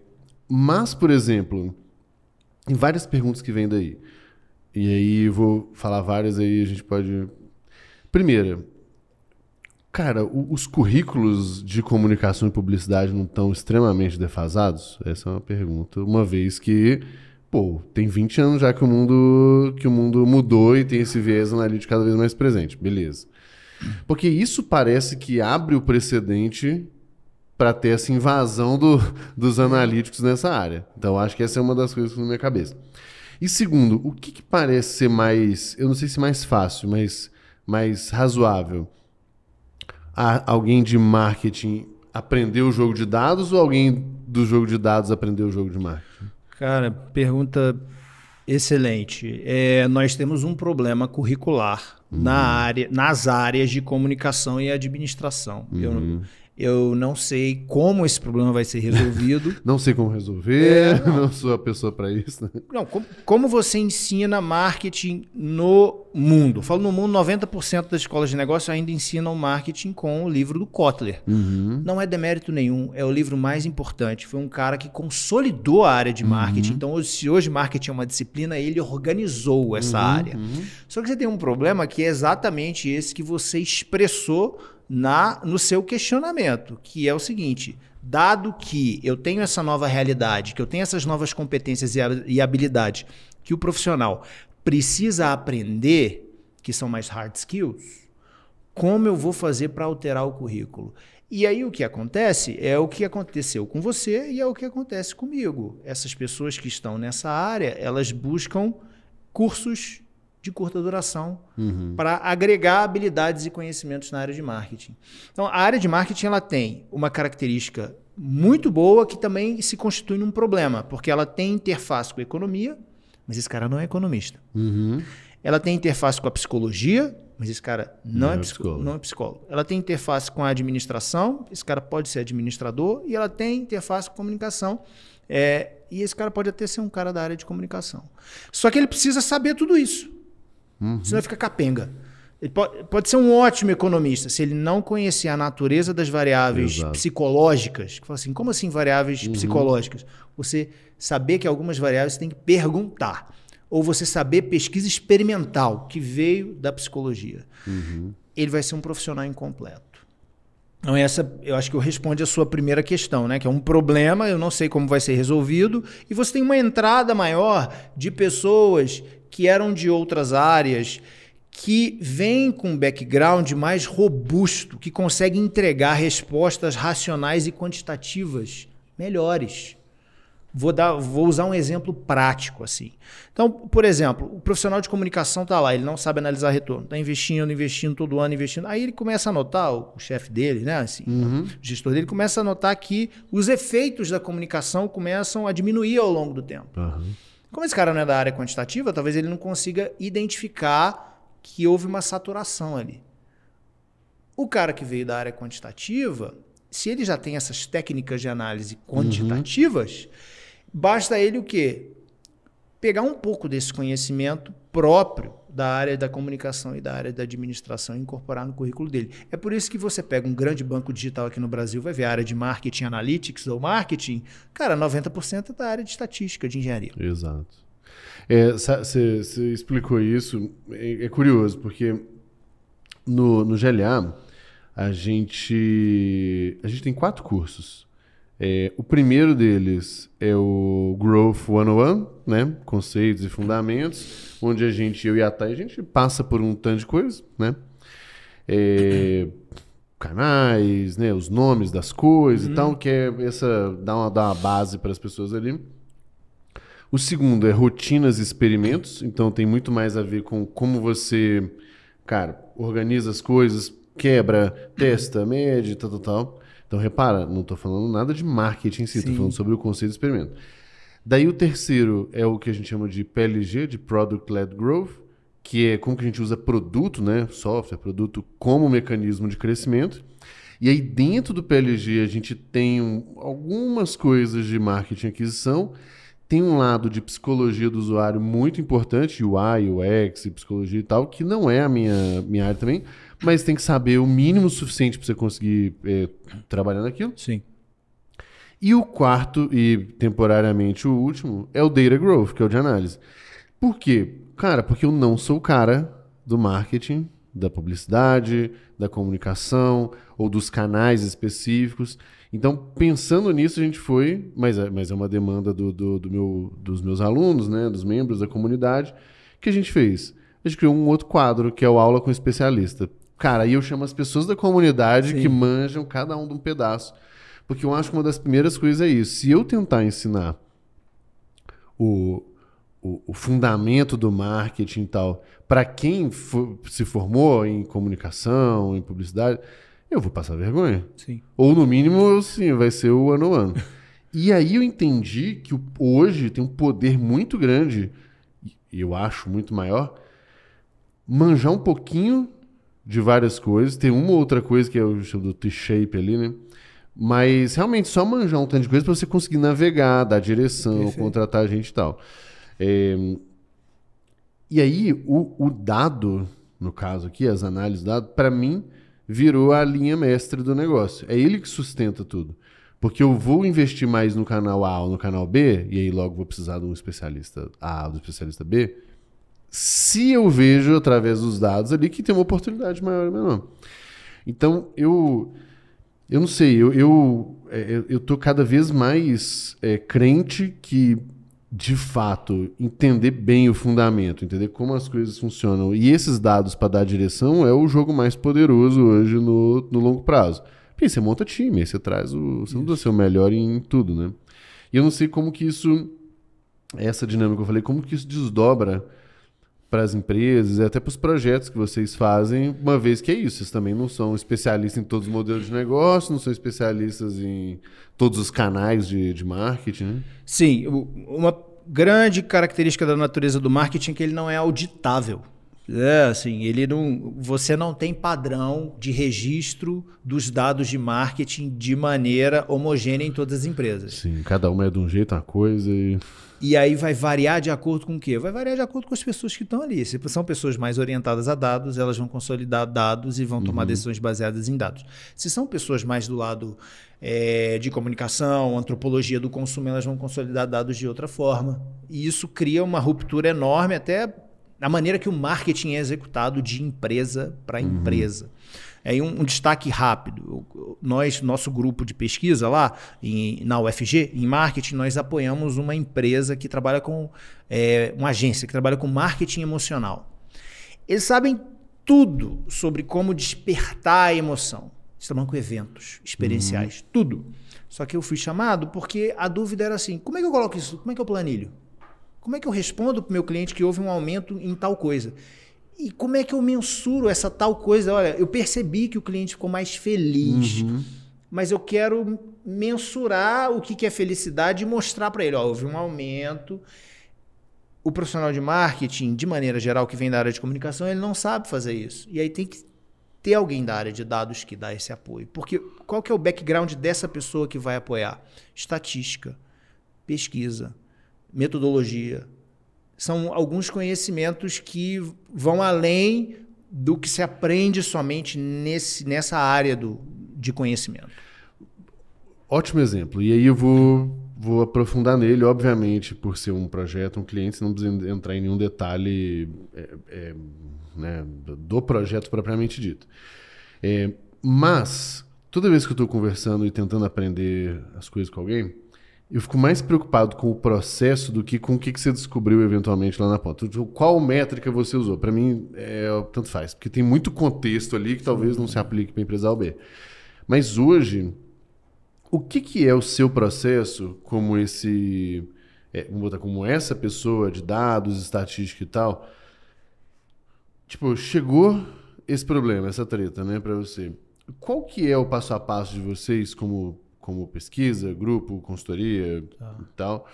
mas, por exemplo, em várias perguntas que vêm daí, e aí eu vou falar várias aí, a gente pode Primeiro, cara, o, os currículos de comunicação e publicidade não estão extremamente defasados? Essa é uma pergunta, uma vez que pô, tem 20 anos já que o mundo que o mundo mudou e tem esse viés analítico cada vez mais presente, beleza? Porque isso parece que abre o precedente para ter essa invasão do, dos analíticos nessa área. Então acho que essa é uma das coisas que na minha cabeça. E segundo, o que, que, parece ser mais, eu não sei se mais fácil, mas mais razoável? A, alguém de marketing aprendeu o jogo de dados ou alguém do jogo de dados aprendeu o jogo de marketing? Cara, pergunta excelente. É, nós temos um problema curricular uhum. na área, nas áreas de comunicação e administração. Uhum. Eu, eu não sei como esse problema vai ser resolvido. não sei como resolver, é, não. não. sou a pessoa para isso. Né? Não, como, como, você ensina marketing no mundo? Eu falo no mundo, 90% das escolas de negócio ainda ensinam marketing com o livro do Kotler. Uhum. Não é demérito nenhum, é o livro mais importante. Foi um cara que consolidou a área de uhum. marketing. Uhum. Então, se hoje marketing é uma disciplina, ele organizou essa uhum. área. Uhum. Só que você tem um problema que é exatamente esse que você expressou na no seu questionamento, que é o seguinte: dado que eu tenho essa nova realidade, que eu tenho essas novas competências e habilidades que o profissional precisa aprender, que são mais hard skills, como eu vou fazer para alterar o currículo? E aí o que acontece é o que aconteceu com você e é o que acontece comigo. Essas pessoas que estão nessa área, elas buscam cursos de curta duração uhum. para agregar habilidades e conhecimentos na área de marketing. Então, a área de marketing ela tem uma característica muito boa que também se constitui num problema, porque ela tem interface com a economia, mas esse cara não é economista. Uhum. Ela tem interface com a psicologia, mas esse cara não, não é, é psicólogo. não é psicólogo. Ela tem interface com a administração, esse cara pode ser administrador, e ela tem interface com comunicação. É, e esse cara pode até ser um cara da área de comunicação. Só que ele precisa saber tudo isso. Uhum. Senão fica capenga. Ele pode, pode, ser um ótimo economista se ele não conhecer a natureza das variáveis Exato. psicológicas. Que fala assim, como assim variáveis uhum. psicológicas? Você saber que algumas variáveis você tem que perguntar. Ou você saber pesquisa experimental que veio da psicologia. Uhum. Ele vai ser um profissional incompleto. Então, essa eu acho que eu respondo a sua primeira questão, né? Que é um problema, eu não sei como vai ser resolvido, e você tem uma entrada maior de pessoas que eram de outras áreas, que vêm com um background mais robusto, que consegue entregar respostas racionais e quantitativas melhores. Vou, dar, vou usar um exemplo prático assim. Então, por exemplo, o profissional de comunicação está lá, ele não sabe analisar retorno, está investindo, investindo todo ano, investindo. Aí ele começa a notar, o, chefe dele, né, assim, uhum. o gestor dele começa a notar que os efeitos da comunicação começam a diminuir ao longo do tempo. Uhum. Como esse cara não é da área quantitativa, talvez ele não consiga identificar que houve uma saturação ali. O cara que veio da área quantitativa, se ele já tem essas técnicas de análise uhum. quantitativas, uhum. basta ele o quê? Pegar um pouco desse conhecimento próprio da área da comunicação e da área da administração incorporar no currículo dele. É por isso que você pega um grande banco digital aqui no Brasil, vai ver a área de marketing analytics ou marketing, cara, 90% é da área de estatística, de engenharia. Exato. Você é, explicou isso, é, é, curioso, porque no, no GLA a gente, a gente tem quatro cursos. É, o primeiro deles é o Growth 101, né? Conceitos e fundamentos, onde a gente, eu e a Thay, a gente passa por um tanto de coisa, né? É, canais, né? Os nomes das coisas uhum. e tal, que é essa, dá uma, dá uma base para as pessoas ali. O segundo é rotinas e experimentos, então tem muito mais a ver com como você, cara, organiza as coisas, quebra, testa, mede, tal, tal, tal. Então, repara, não estou falando nada de marketing em si, estou falando sobre o conceito de experimento. Daí o terceiro é o que a gente chama de PLG, de Product Led Growth, que é como que a gente usa produto, né, software, produto como mecanismo de crescimento. E aí dentro do PLG a gente tem algumas coisas de marketing e aquisição, tem um lado de psicologia do usuário muito importante, UI, UX, psicologia e tal, que não é a minha, minha área também, mas tem que saber o mínimo suficiente para você conseguir é, trabalhar naquilo. Sim. E o quarto, e temporariamente o último, é o Data Growth, que é o de análise. Por quê? Cara, porque eu não sou o cara do marketing, da publicidade, da comunicação ou dos canais específicos. Então, pensando nisso, a gente foi, mas é, mas é uma demanda do, do, do meu, dos meus alunos, né, dos membros da comunidade, que a gente fez. A gente criou um outro quadro, que é o Aula com Especialista. Cara, aí eu chamo as pessoas da comunidade Sim. que manjam cada um de um pedaço. Porque eu acho que uma das primeiras coisas é isso. Se eu tentar ensinar o, o, o fundamento do marketing e tal, para quem for, se formou em comunicação, em publicidade, eu vou passar vergonha. Sim. Ou no mínimo, sim, vai ser o ano a ano. e aí eu entendi que hoje tem um poder muito grande, e eu acho muito maior, manjar um pouquinho de várias coisas. Tem uma outra coisa que é o do T-shape ali, né? Mas realmente só manjar um tanto de coisa para você conseguir navegar, dar direção, Perfeito. contratar gente e tal. É... E aí, o, o, dado, no caso aqui, as análises do dado, para mim, virou a linha mestre do negócio. É ele que sustenta tudo. Porque eu vou investir mais no canal A ou no canal B, e aí logo vou precisar de um especialista A ou do especialista B se eu vejo através dos dados ali que tem uma oportunidade maior ou menor. Então, eu. Eu não sei, eu, é, eu, eu tô cada vez mais é, crente que, de fato, entender bem o fundamento, entender como as coisas funcionam e esses dados para dar direção é o jogo mais poderoso hoje no, no longo prazo. Porque você monta time, você traz o. Você não seu melhor em tudo, né? E eu não sei como que isso. Essa dinâmica, eu falei, como que isso desdobra para as empresas e até para os projetos que vocês fazem, uma vez que é isso, vocês também não são especialistas em todos os modelos de negócio, não são especialistas em todos os canais de, de marketing. Né? Sim, uma grande característica da natureza do marketing é que ele não é auditável. É, assim, ele não, você não tem padrão de registro dos dados de marketing de maneira homogênea em todas as empresas. Sim, cada uma é de um jeito, uma coisa e e aí vai variar de acordo com o quê? Vai variar de acordo com as pessoas que estão ali. Se são pessoas mais orientadas a dados, elas vão consolidar dados e vão tomar uhum. decisões baseadas em dados. Se são pessoas mais do lado é, de comunicação, antropologia do consumo, elas vão consolidar dados de outra forma. E isso cria uma ruptura enorme até na maneira que o marketing é executado de empresa para uhum. empresa. Uhum. É aí um, um, destaque rápido. Nós, nosso grupo de pesquisa lá em, na UFG, em marketing, nós apoiamos uma empresa que trabalha com é, uma agência que trabalha com marketing emocional. Eles sabem tudo sobre como despertar a emoção. Eles trabalham com eventos experienciais, uhum. tudo. Só que eu fui chamado porque a dúvida era assim: como é que eu coloco isso? Como é que eu planilho? Como é que eu respondo para o meu cliente que houve um aumento em tal coisa? E como é que eu mensuro essa tal coisa? Olha, eu percebi que o cliente ficou mais feliz, uhum. mas eu quero mensurar o que, que é felicidade e mostrar para ele: ó, houve um aumento. O profissional de marketing, de maneira geral, que vem da área de comunicação, ele não sabe fazer isso. E aí tem que ter alguém da área de dados que dá esse apoio. Porque qual que é o background dessa pessoa que vai apoiar? Estatística, pesquisa, metodologia, são alguns conhecimentos que vão além do que se aprende somente nesse, nessa área do, de conhecimento. Ótimo exemplo. E aí eu vou, vou aprofundar nele, obviamente, por ser um projeto, um cliente, não precisa entrar em nenhum detalhe é, é, né, do projeto propriamente dito. É, mas, toda vez que eu estou conversando e tentando aprender as coisas com alguém, eu fico mais preocupado com o processo do que com o que, você descobriu eventualmente lá na ponta. Tipo, qual métrica você usou? Para mim, é, tanto faz, porque tem muito contexto ali que talvez não se aplique para a empresa B. Mas hoje, o que, que é o seu processo como esse, é, vamos botar como essa pessoa de dados, estatística e tal? Tipo, chegou esse problema, essa treta, né, para você. Qual que é o passo a passo de vocês como como pesquisa, grupo, consultoria tá. e tal,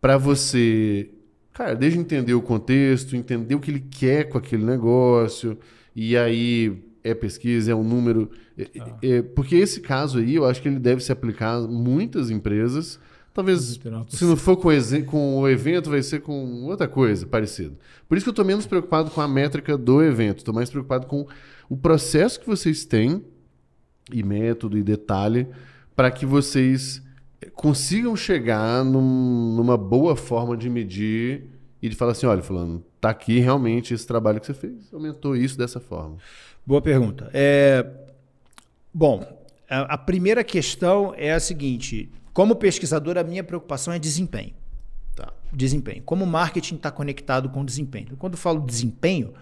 para você, cara, desde entender o contexto, entender o que ele quer com aquele negócio, e aí é pesquisa, é um número. é, tá. é, é porque esse caso aí, eu acho que ele deve se aplicar a muitas empresas. Talvez, se não for com, com, o evento, vai ser com outra coisa parecida. Por isso que eu estou menos preocupado com a métrica do evento. Estou mais preocupado com o processo que vocês têm, e método, e detalhe, para que vocês consigam chegar num, numa boa forma de medir e de falar assim, olha, fulano, tá aqui realmente esse trabalho que você fez, aumentou isso dessa forma. Boa pergunta. É... Bom, a, a primeira questão é a seguinte: como pesquisador, a minha preocupação é desempenho. Tá. Desempenho. Como o marketing está conectado com o desempenho? Quando eu falo desempenho,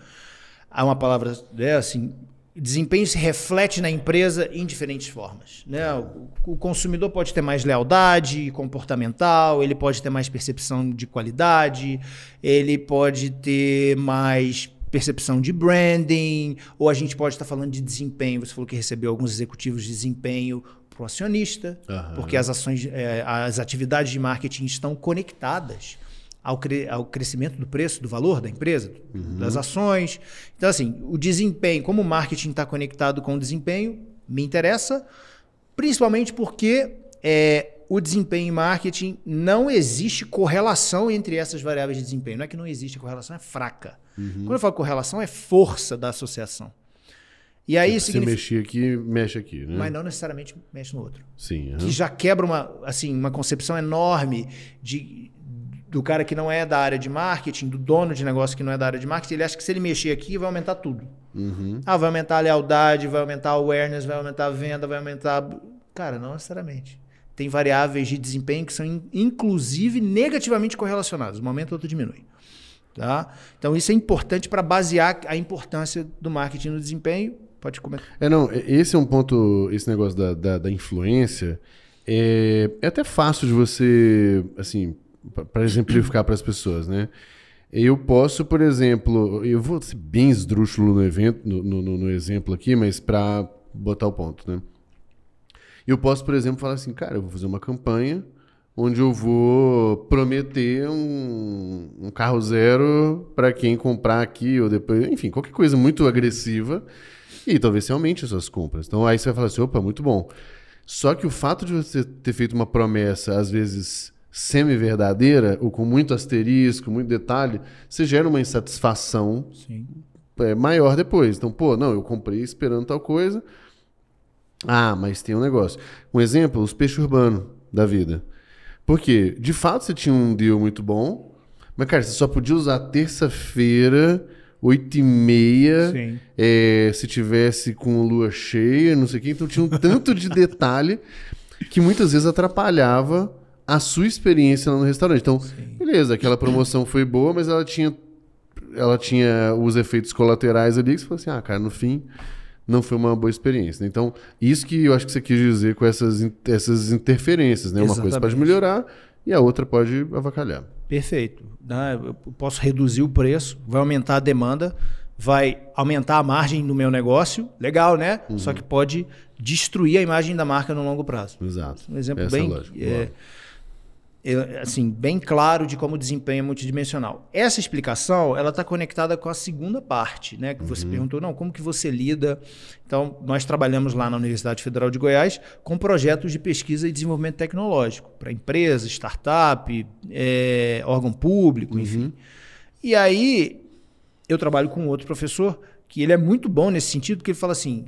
há uma palavra né, assim desempenho se reflete na empresa em diferentes formas. Né? O, o, consumidor pode ter mais lealdade comportamental, ele pode ter mais percepção de qualidade, ele pode ter mais percepção de branding, ou a gente pode estar falando de desempenho. Você falou que recebeu alguns executivos de desempenho para o acionista, uhum. porque as ações, é, as atividades de marketing estão conectadas ao, cre ao crescimento do preço, do valor da empresa, uhum. das ações. Então, assim, o desempenho, como o marketing está conectado com o desempenho, me interessa, principalmente porque é, o desempenho em marketing não existe correlação entre essas variáveis de desempenho. Não é que não existe, a correlação é fraca. Uhum. Quando eu falo correlação, é força da associação. E aí é significa... Você mexer aqui, mexe aqui, né? Mas não necessariamente mexe no outro. Sim. Uhum. Que já quebra uma, assim, uma concepção enorme de do cara que não é da área de marketing, do dono de negócio que não é da área de marketing, ele acha que se ele mexer aqui, vai aumentar tudo. Uhum. Ah, vai aumentar a lealdade, vai aumentar a awareness, vai aumentar a venda, vai aumentar. Cara, não necessariamente. Tem variáveis de desempenho que são, inclusive, negativamente correlacionadas. Um momento outro diminui. Tá? Então, isso é importante para basear a importância do marketing no desempenho. Pode comentar. É, não, esse é um ponto, esse negócio da, da, da influência. É, é até fácil de você, assim, para exemplificar para as pessoas, né? Eu posso, por exemplo, eu vou ser bem esdrúxulo no evento, no, no, no exemplo aqui, mas para botar o ponto, né? Eu posso, por exemplo, falar assim, cara, eu vou fazer uma campanha onde eu vou prometer um, um carro zero para quem comprar aqui ou depois, enfim, qualquer coisa muito agressiva e talvez você aumente as suas compras. Então aí você vai falar assim, opa, muito bom. Só que o fato de você ter feito uma promessa, às vezes semi-verdadeira, ou com muito asterisco, muito detalhe, você gera uma insatisfação Sim. É, maior depois. Então, pô, não, eu comprei esperando tal coisa. Ah, mas tem um negócio. Um exemplo, os peixes urbanos da vida. Porque, de fato, você tinha um deal muito bom, mas, cara, você só podia usar terça-feira, oito e meia, é, se tivesse com lua cheia, não sei o quê. Então, tinha um tanto de detalhe que muitas vezes atrapalhava a sua experiência lá no restaurante. Então, Sim. beleza, aquela promoção foi boa, mas ela tinha ela tinha os efeitos colaterais ali que você falou assim, ah, cara, no fim não foi uma boa experiência. Então, isso que eu acho que você quis dizer com essas, essas interferências, né? Uma coisa pode melhorar e a outra pode avacalhar. Perfeito. Né? Eu posso reduzir o preço, vai aumentar a demanda, vai aumentar a margem do meu negócio, legal, né? Uhum. Só que pode destruir a imagem da marca no longo prazo. Exato. Um exemplo Essa é bem... É, assim, bem claro de como o desempenho é multidimensional. Essa explicação, ela está conectada com a segunda parte, né? Que você uhum. perguntou, não, como que você lida? Então, nós trabalhamos lá na Universidade Federal de Goiás com projetos de pesquisa e desenvolvimento tecnológico para empresas, startup, é, órgão público, uhum. enfim. E aí, eu trabalho com outro professor que ele é muito bom nesse sentido, porque ele fala assim,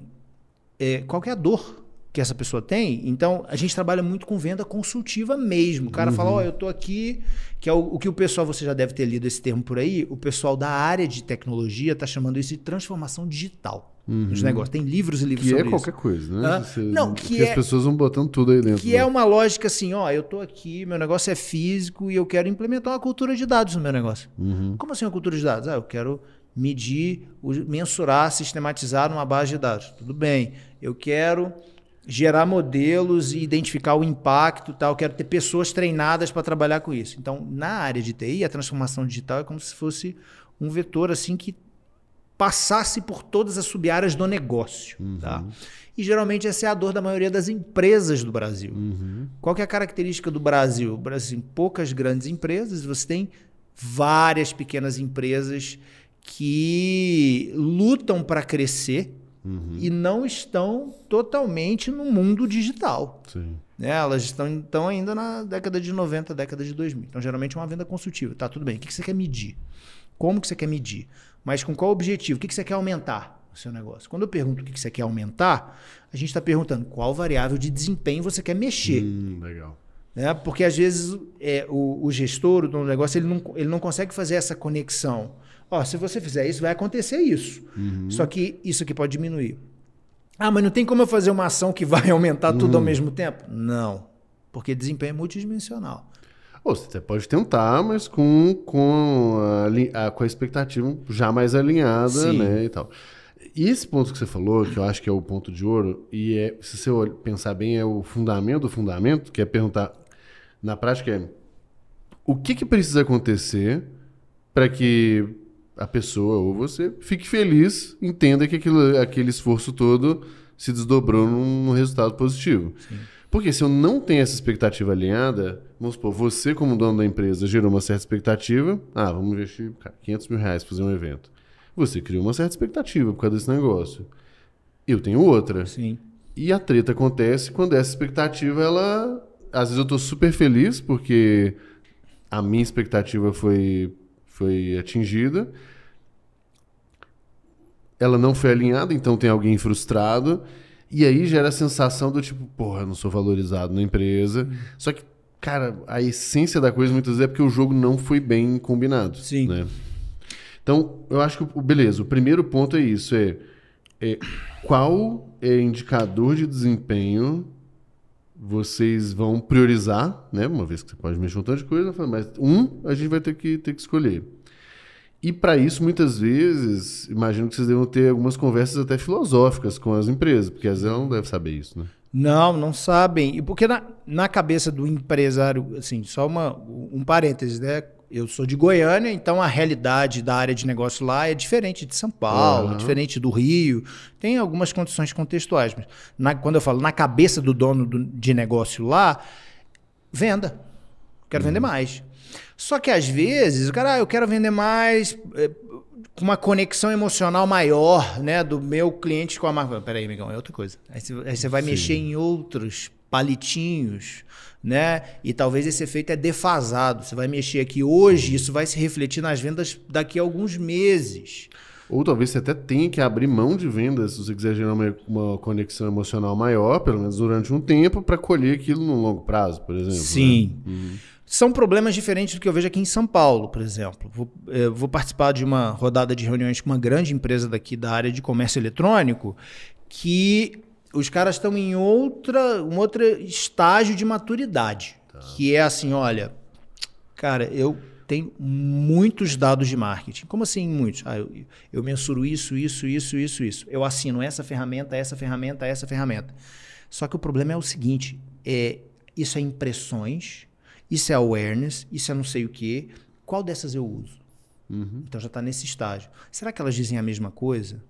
é, qual é a dor que essa pessoa tem. Então, a gente trabalha muito com venda consultiva mesmo. O cara uhum. fala, ó, oh, eu tô aqui, que é o, o, que o pessoal, você já deve ter lido esse termo por aí, o pessoal da área de tecnologia tá chamando isso de transformação digital. Uhum. negócios. Tem livros e livros que é sobre é qualquer coisa, né? Ah, você, não, que, é, as pessoas vão botando tudo aí dentro. Que é né? uma lógica assim, ó, eu tô aqui, meu negócio é físico e eu quero implementar uma cultura de dados no meu negócio. Uhum. Como assim uma cultura de dados? Ah, eu quero medir, mensurar, sistematizar numa base de dados. Tudo bem. Eu quero gerar modelos e identificar o impacto tal. Quero ter pessoas treinadas para trabalhar com isso. Então, na área de TI, a transformação digital é como se fosse um vetor assim que passasse por todas as sub-áreas do negócio. Uhum. Tá? E geralmente essa é a dor da maioria das empresas do Brasil. Uhum. Qual que é a característica do Brasil? O Brasil tem poucas grandes empresas, você tem várias pequenas empresas que lutam para crescer, Uhum. E não estão totalmente no mundo digital. Sim. Né? Elas estão então, ainda na década de 90, década de 2000. Então, geralmente é uma venda consultiva. Tá, tudo bem. O que você quer medir? Como que você quer medir? Mas com qual objetivo? O que você quer aumentar o seu negócio? Quando eu pergunto o que você quer aumentar, a gente está perguntando qual variável de desempenho você quer mexer. Hum, legal. Né? Porque às vezes é, o, o, gestor, o dono do negócio, ele não, ele não consegue fazer essa conexão. Ó, se você fizer isso, vai acontecer isso. Uhum. Só que isso aqui pode diminuir. Ah, mas não tem como eu fazer uma ação que vai aumentar tudo uhum. ao hum. mesmo tempo? Não. Porque desempenho é multidimensional. Ou você pode tentar, mas com, com, a, com a expectativa já mais alinhada, Sim. né? E tal. E esse ponto que você falou, que eu acho que é o ponto de ouro, e é, se você pensar bem, é o fundamento do fundamento, que é perguntar, na prática é, o que, que precisa acontecer para que a pessoa ou você fique feliz, entenda que aquilo, aquele esforço todo se desdobrou num, num resultado positivo. Sim. Porque se eu não tenho essa expectativa alinhada, vamos supor, você como dono da empresa gerou uma certa expectativa, ah, vamos investir cara, 500 mil reais para fazer um evento. Você criou uma certa expectativa por causa desse negócio. Eu tenho outra. Sim. E a treta acontece quando essa expectativa, ela... Às vezes eu estou super feliz porque a minha expectativa foi foi atingida. Ela não foi alinhada, então tem alguém frustrado. E aí gera a sensação do tipo, porra, eu não sou valorizado na empresa. Só que, cara, a essência da coisa muitas vezes é porque o jogo não foi bem combinado. Sim. Né? Então, eu acho que, beleza, o primeiro ponto é isso: é, é qual é indicador de desempenho vocês vão priorizar, né? Uma vez que você pode mexer um tanto de coisa, mas um a gente vai ter que, ter que escolher. E para isso, muitas vezes, imagino que vocês devam ter algumas conversas até filosóficas com as empresas, porque às vezes elas não devem saber isso, né? Não, não sabem. E porque na, na cabeça do empresário, assim, só uma, um parêntese, né? Eu sou de Goiânia, então a realidade da área de negócio lá é diferente de São Paulo, uhum. diferente do Rio. Tem algumas condições contextuais. Mas na, quando eu falo na cabeça do dono do, de negócio lá, venda. Quero uhum. vender mais. Só que às vezes, o cara, ah, eu quero vender mais é, com uma conexão emocional maior, né, do meu cliente com a marca. Peraí, amigão, é outra coisa. Aí você vai Sim. mexer em outros palitinhos né? E talvez esse efeito é defasado. Você vai mexer aqui hoje, isso vai se refletir nas vendas daqui a alguns meses. Ou talvez você até tenha que abrir mão de vendas se você quiser gerar uma, uma conexão emocional maior, pelo menos durante um tempo, para colher aquilo no longo prazo, por exemplo. Né? Sim. Né? Uhum. São problemas diferentes do que eu vejo aqui em São Paulo, por exemplo. Vou, eh, vou participar de uma rodada de reuniões com uma grande empresa daqui da área de comércio eletrônico que os caras estão em outra, um outro estágio de maturidade. Tá. Que é assim, olha, cara, eu tenho muitos dados de marketing. Como assim muitos? Ah, eu, eu mensuro isso, isso, isso, isso, isso. Eu assino essa ferramenta, essa ferramenta, essa ferramenta. Só que o problema é o seguinte, é, isso é impressões, isso é awareness, isso é não sei o quê. Qual dessas eu uso? Uhum. Então já está nesse estágio. Será que elas dizem a mesma coisa?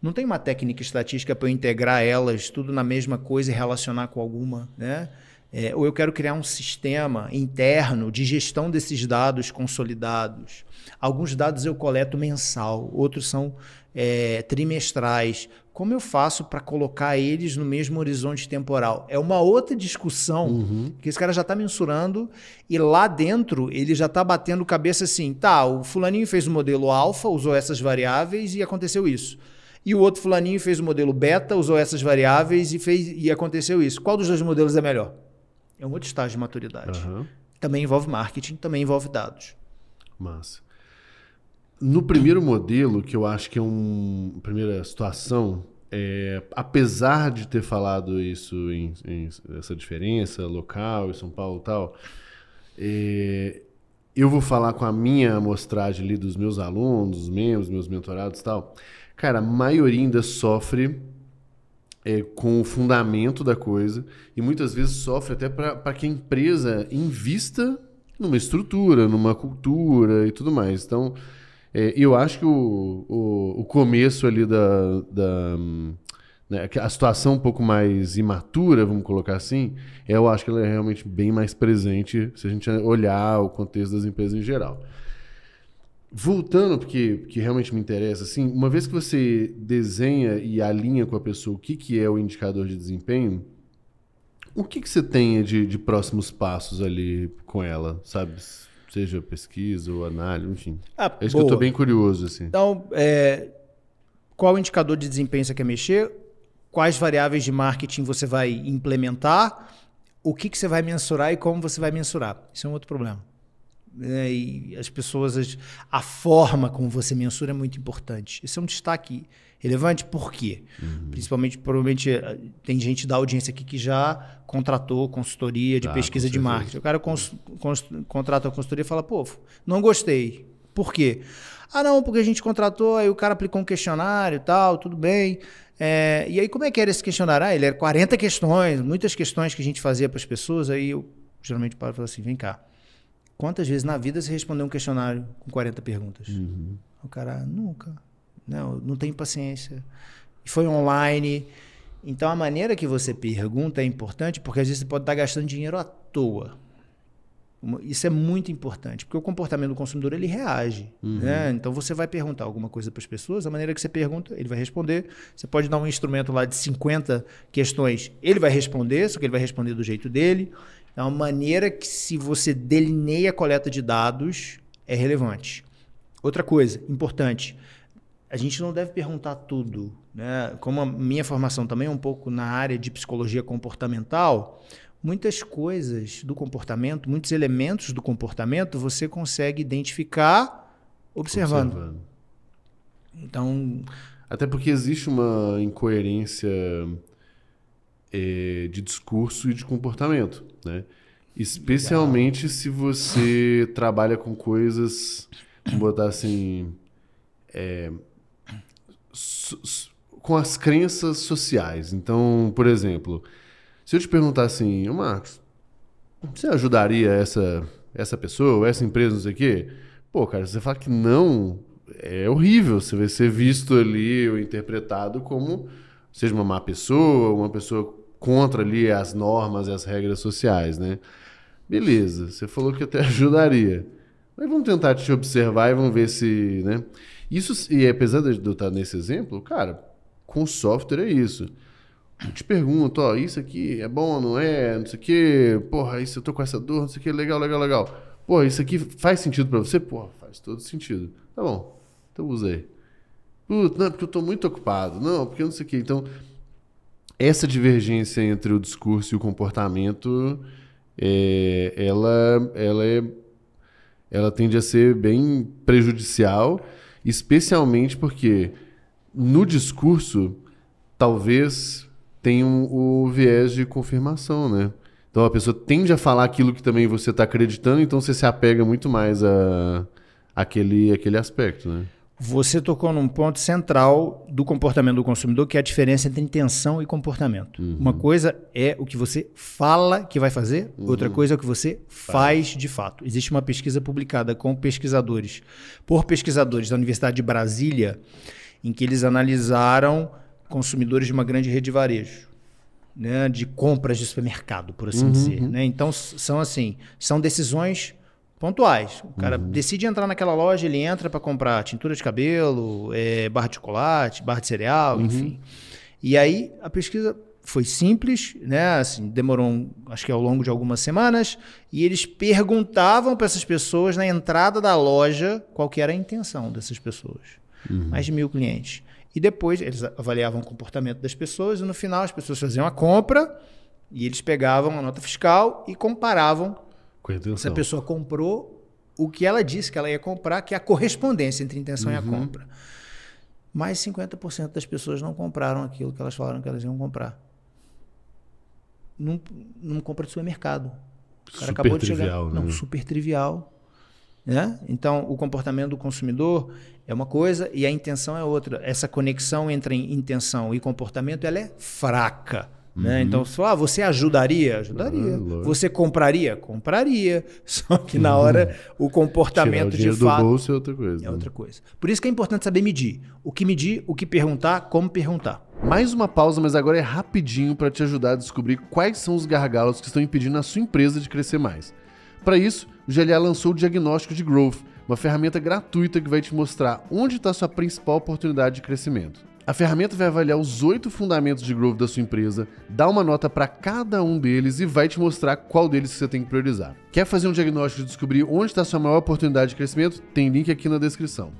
Não tem uma técnica estatística para eu integrar elas tudo na mesma coisa e relacionar com alguma, né? É, ou eu quero criar um sistema interno de gestão desses dados consolidados. Alguns dados eu coleto mensal, outros são é, trimestrais. Como eu faço para colocar eles no mesmo horizonte temporal? É uma outra discussão uhum. que esse cara já está mensurando e lá dentro ele já está batendo cabeça assim: tá, o fulaninho fez o modelo alfa, usou essas variáveis e aconteceu isso e o outro fulaninho fez o modelo beta, usou essas variáveis e, fez, e aconteceu isso. Qual dos dois modelos é melhor? É um outro estágio de maturidade. Uhum. Também envolve marketing, também envolve dados. Massa. No primeiro modelo, que eu acho que é uma primeira situação, é, apesar de ter falado isso, em, em, essa diferença local, em São Paulo e tal, é, eu vou falar com a minha amostragem ali dos meus alunos, dos membros, meus mentorados e tal. Cara, a maioria ainda sofre é, com o fundamento da coisa e muitas vezes sofre até para que a empresa invista numa estrutura, numa cultura e tudo mais. Então, é, eu acho que o, o, o começo ali da, da né, a situação um pouco mais imatura, vamos colocar assim, é, eu acho que ela é realmente bem mais presente se a gente olhar o contexto das empresas em geral. Voltando, porque, porque realmente me interessa, assim, uma vez que você desenha e alinha com a pessoa o que, que é o indicador de desempenho, o que, que você tem de, de próximos passos ali com ela, sabe? Seja pesquisa ou análise, enfim. Ah, é isso boa. que eu estou bem curioso, assim. Então, é, qual indicador de desempenho você quer mexer? Quais variáveis de marketing você vai implementar? O que, que você vai mensurar e como você vai mensurar? Isso é um outro problema. Né? E as pessoas, as, a forma como você mensura é muito importante. Esse é um destaque relevante, por quê? Uhum. Principalmente, provavelmente, eh, tem gente da audiência aqui que já contratou consultoria de tá, pesquisa de marketing. O cara cons, cons, contrata a consultoria e fala, pô, não gostei. Por quê? Ah, não, porque a gente contratou, aí o cara aplicou um questionário e tal, tudo bem. É, e aí, como é que era esse questionário? Ah, ele era 40 questões, muitas questões que a gente fazia para as pessoas, aí eu geralmente paro e falo assim, vem cá. Quantas vezes na vida você respondeu um questionário com 40 perguntas? Uhum. O cara, nunca. Não, não tem paciência. foi online. Então, a maneira que você pergunta é importante, porque às vezes você pode estar tá gastando dinheiro à toa. Isso é muito importante, porque o comportamento do consumidor ele reage. Uhum. Né? Então você vai perguntar alguma coisa para as pessoas, a maneira que você pergunta, ele vai responder. Você pode dar um instrumento lá de 50 questões, ele vai responder, só que ele vai responder do jeito dele. É uma maneira que, se você delineia a coleta de dados, é relevante. Outra coisa importante: a gente não deve perguntar tudo. Né? Como a minha formação também é um pouco na área de psicologia comportamental, muitas coisas do comportamento, muitos elementos do comportamento, você consegue identificar observando. observando. Então. Até porque existe uma incoerência é, de discurso e de comportamento, né? Especialmente Legal. se você trabalha com coisas, vamos botar assim, é, com as crenças sociais. Então, por exemplo, se eu te perguntar assim, Marcos, você ajudaria essa, essa pessoa, essa empresa, não sei o quê? Pô, cara, você fala que não, é horrível. Você vai ser visto ali ou interpretado como seja uma má pessoa, uma pessoa contra ali as normas e as regras sociais, né? Beleza, você falou que até ajudaria. Mas vamos tentar te observar e vamos ver se, né? Isso, e apesar de eu estar nesse exemplo, cara, com software é isso. Eu te pergunto, ó, isso aqui é bom, não é? Não sei o quê. Porra, isso eu tô com essa dor, não sei o quê. Legal, legal, legal. Pô, isso aqui faz sentido para você? Pô, faz todo sentido. Tá bom, então usei. Putz, não, é porque eu tô muito ocupado. Não, porque não sei o quê. Então, essa divergência entre o discurso e o comportamento, é, ela, ela, é, ela tende a ser bem prejudicial, especialmente porque no discurso talvez tenha um, o viés de confirmação, né? Então a pessoa tende a falar aquilo que também você está acreditando, então você se apega muito mais a aquele, aquele aspecto, né? Você tocou num ponto central do comportamento do consumidor, que é a diferença entre intenção e comportamento. Uhum. Uma coisa é o que você fala que vai fazer, uhum. outra coisa é o que você faz de fato. Existe uma pesquisa publicada com pesquisadores, por pesquisadores da Universidade de Brasília, em que eles analisaram consumidores de uma grande rede de varejo. Né, de compras de supermercado, por assim uhum. dizer. Uhum. Né? Então, são assim, são decisões pontuais. O cara uhum. decide entrar naquela loja, ele entra para comprar tintura de cabelo, é, barra de chocolate, barra de cereal, uhum. enfim. E aí a pesquisa foi simples, né? Assim, demorou, um, acho que ao longo de algumas semanas, e eles perguntavam para essas pessoas na entrada da loja qual que era a intenção dessas pessoas. Uhum. Mais de mil clientes. E depois eles avaliavam o comportamento das pessoas e no final as pessoas faziam a compra e eles pegavam a nota fiscal e comparavam essa pessoa comprou o que ela disse que ela ia comprar, que é a correspondência entre a intenção uhum. e a uhum. compra. Mais 50% das pessoas não compraram aquilo que elas falaram que elas iam comprar. Não, não compra de supermercado. O cara super acabou de trivial, chegar. Né? Não, super trivial. Né? Então, o comportamento do consumidor é uma coisa e a intenção é outra. Essa conexão entre intenção e comportamento ela é fraca. Né? Uhum. Então, só, ah, você ajudaria? Ajudaria. Ah, você compraria? Compraria. Só que na uhum. hora o comportamento Tirar o de fato. Do bolso é outra coisa. É né? outra coisa. Por isso que é importante saber medir. O que medir, o que perguntar, como perguntar. Mais uma pausa, mas agora é rapidinho para te ajudar a descobrir quais são os gargalos que estão impedindo a sua empresa de crescer mais. Para isso, o GLA lançou o Diagnóstico de Growth, uma ferramenta gratuita que vai te mostrar onde está sua principal oportunidade de crescimento. A ferramenta vai avaliar os oito fundamentos de growth da sua empresa, dá uma nota para cada um deles e vai te mostrar qual deles você tem que priorizar. Quer fazer um diagnóstico e descobrir onde está sua maior oportunidade de crescimento? Tem link aqui na descrição.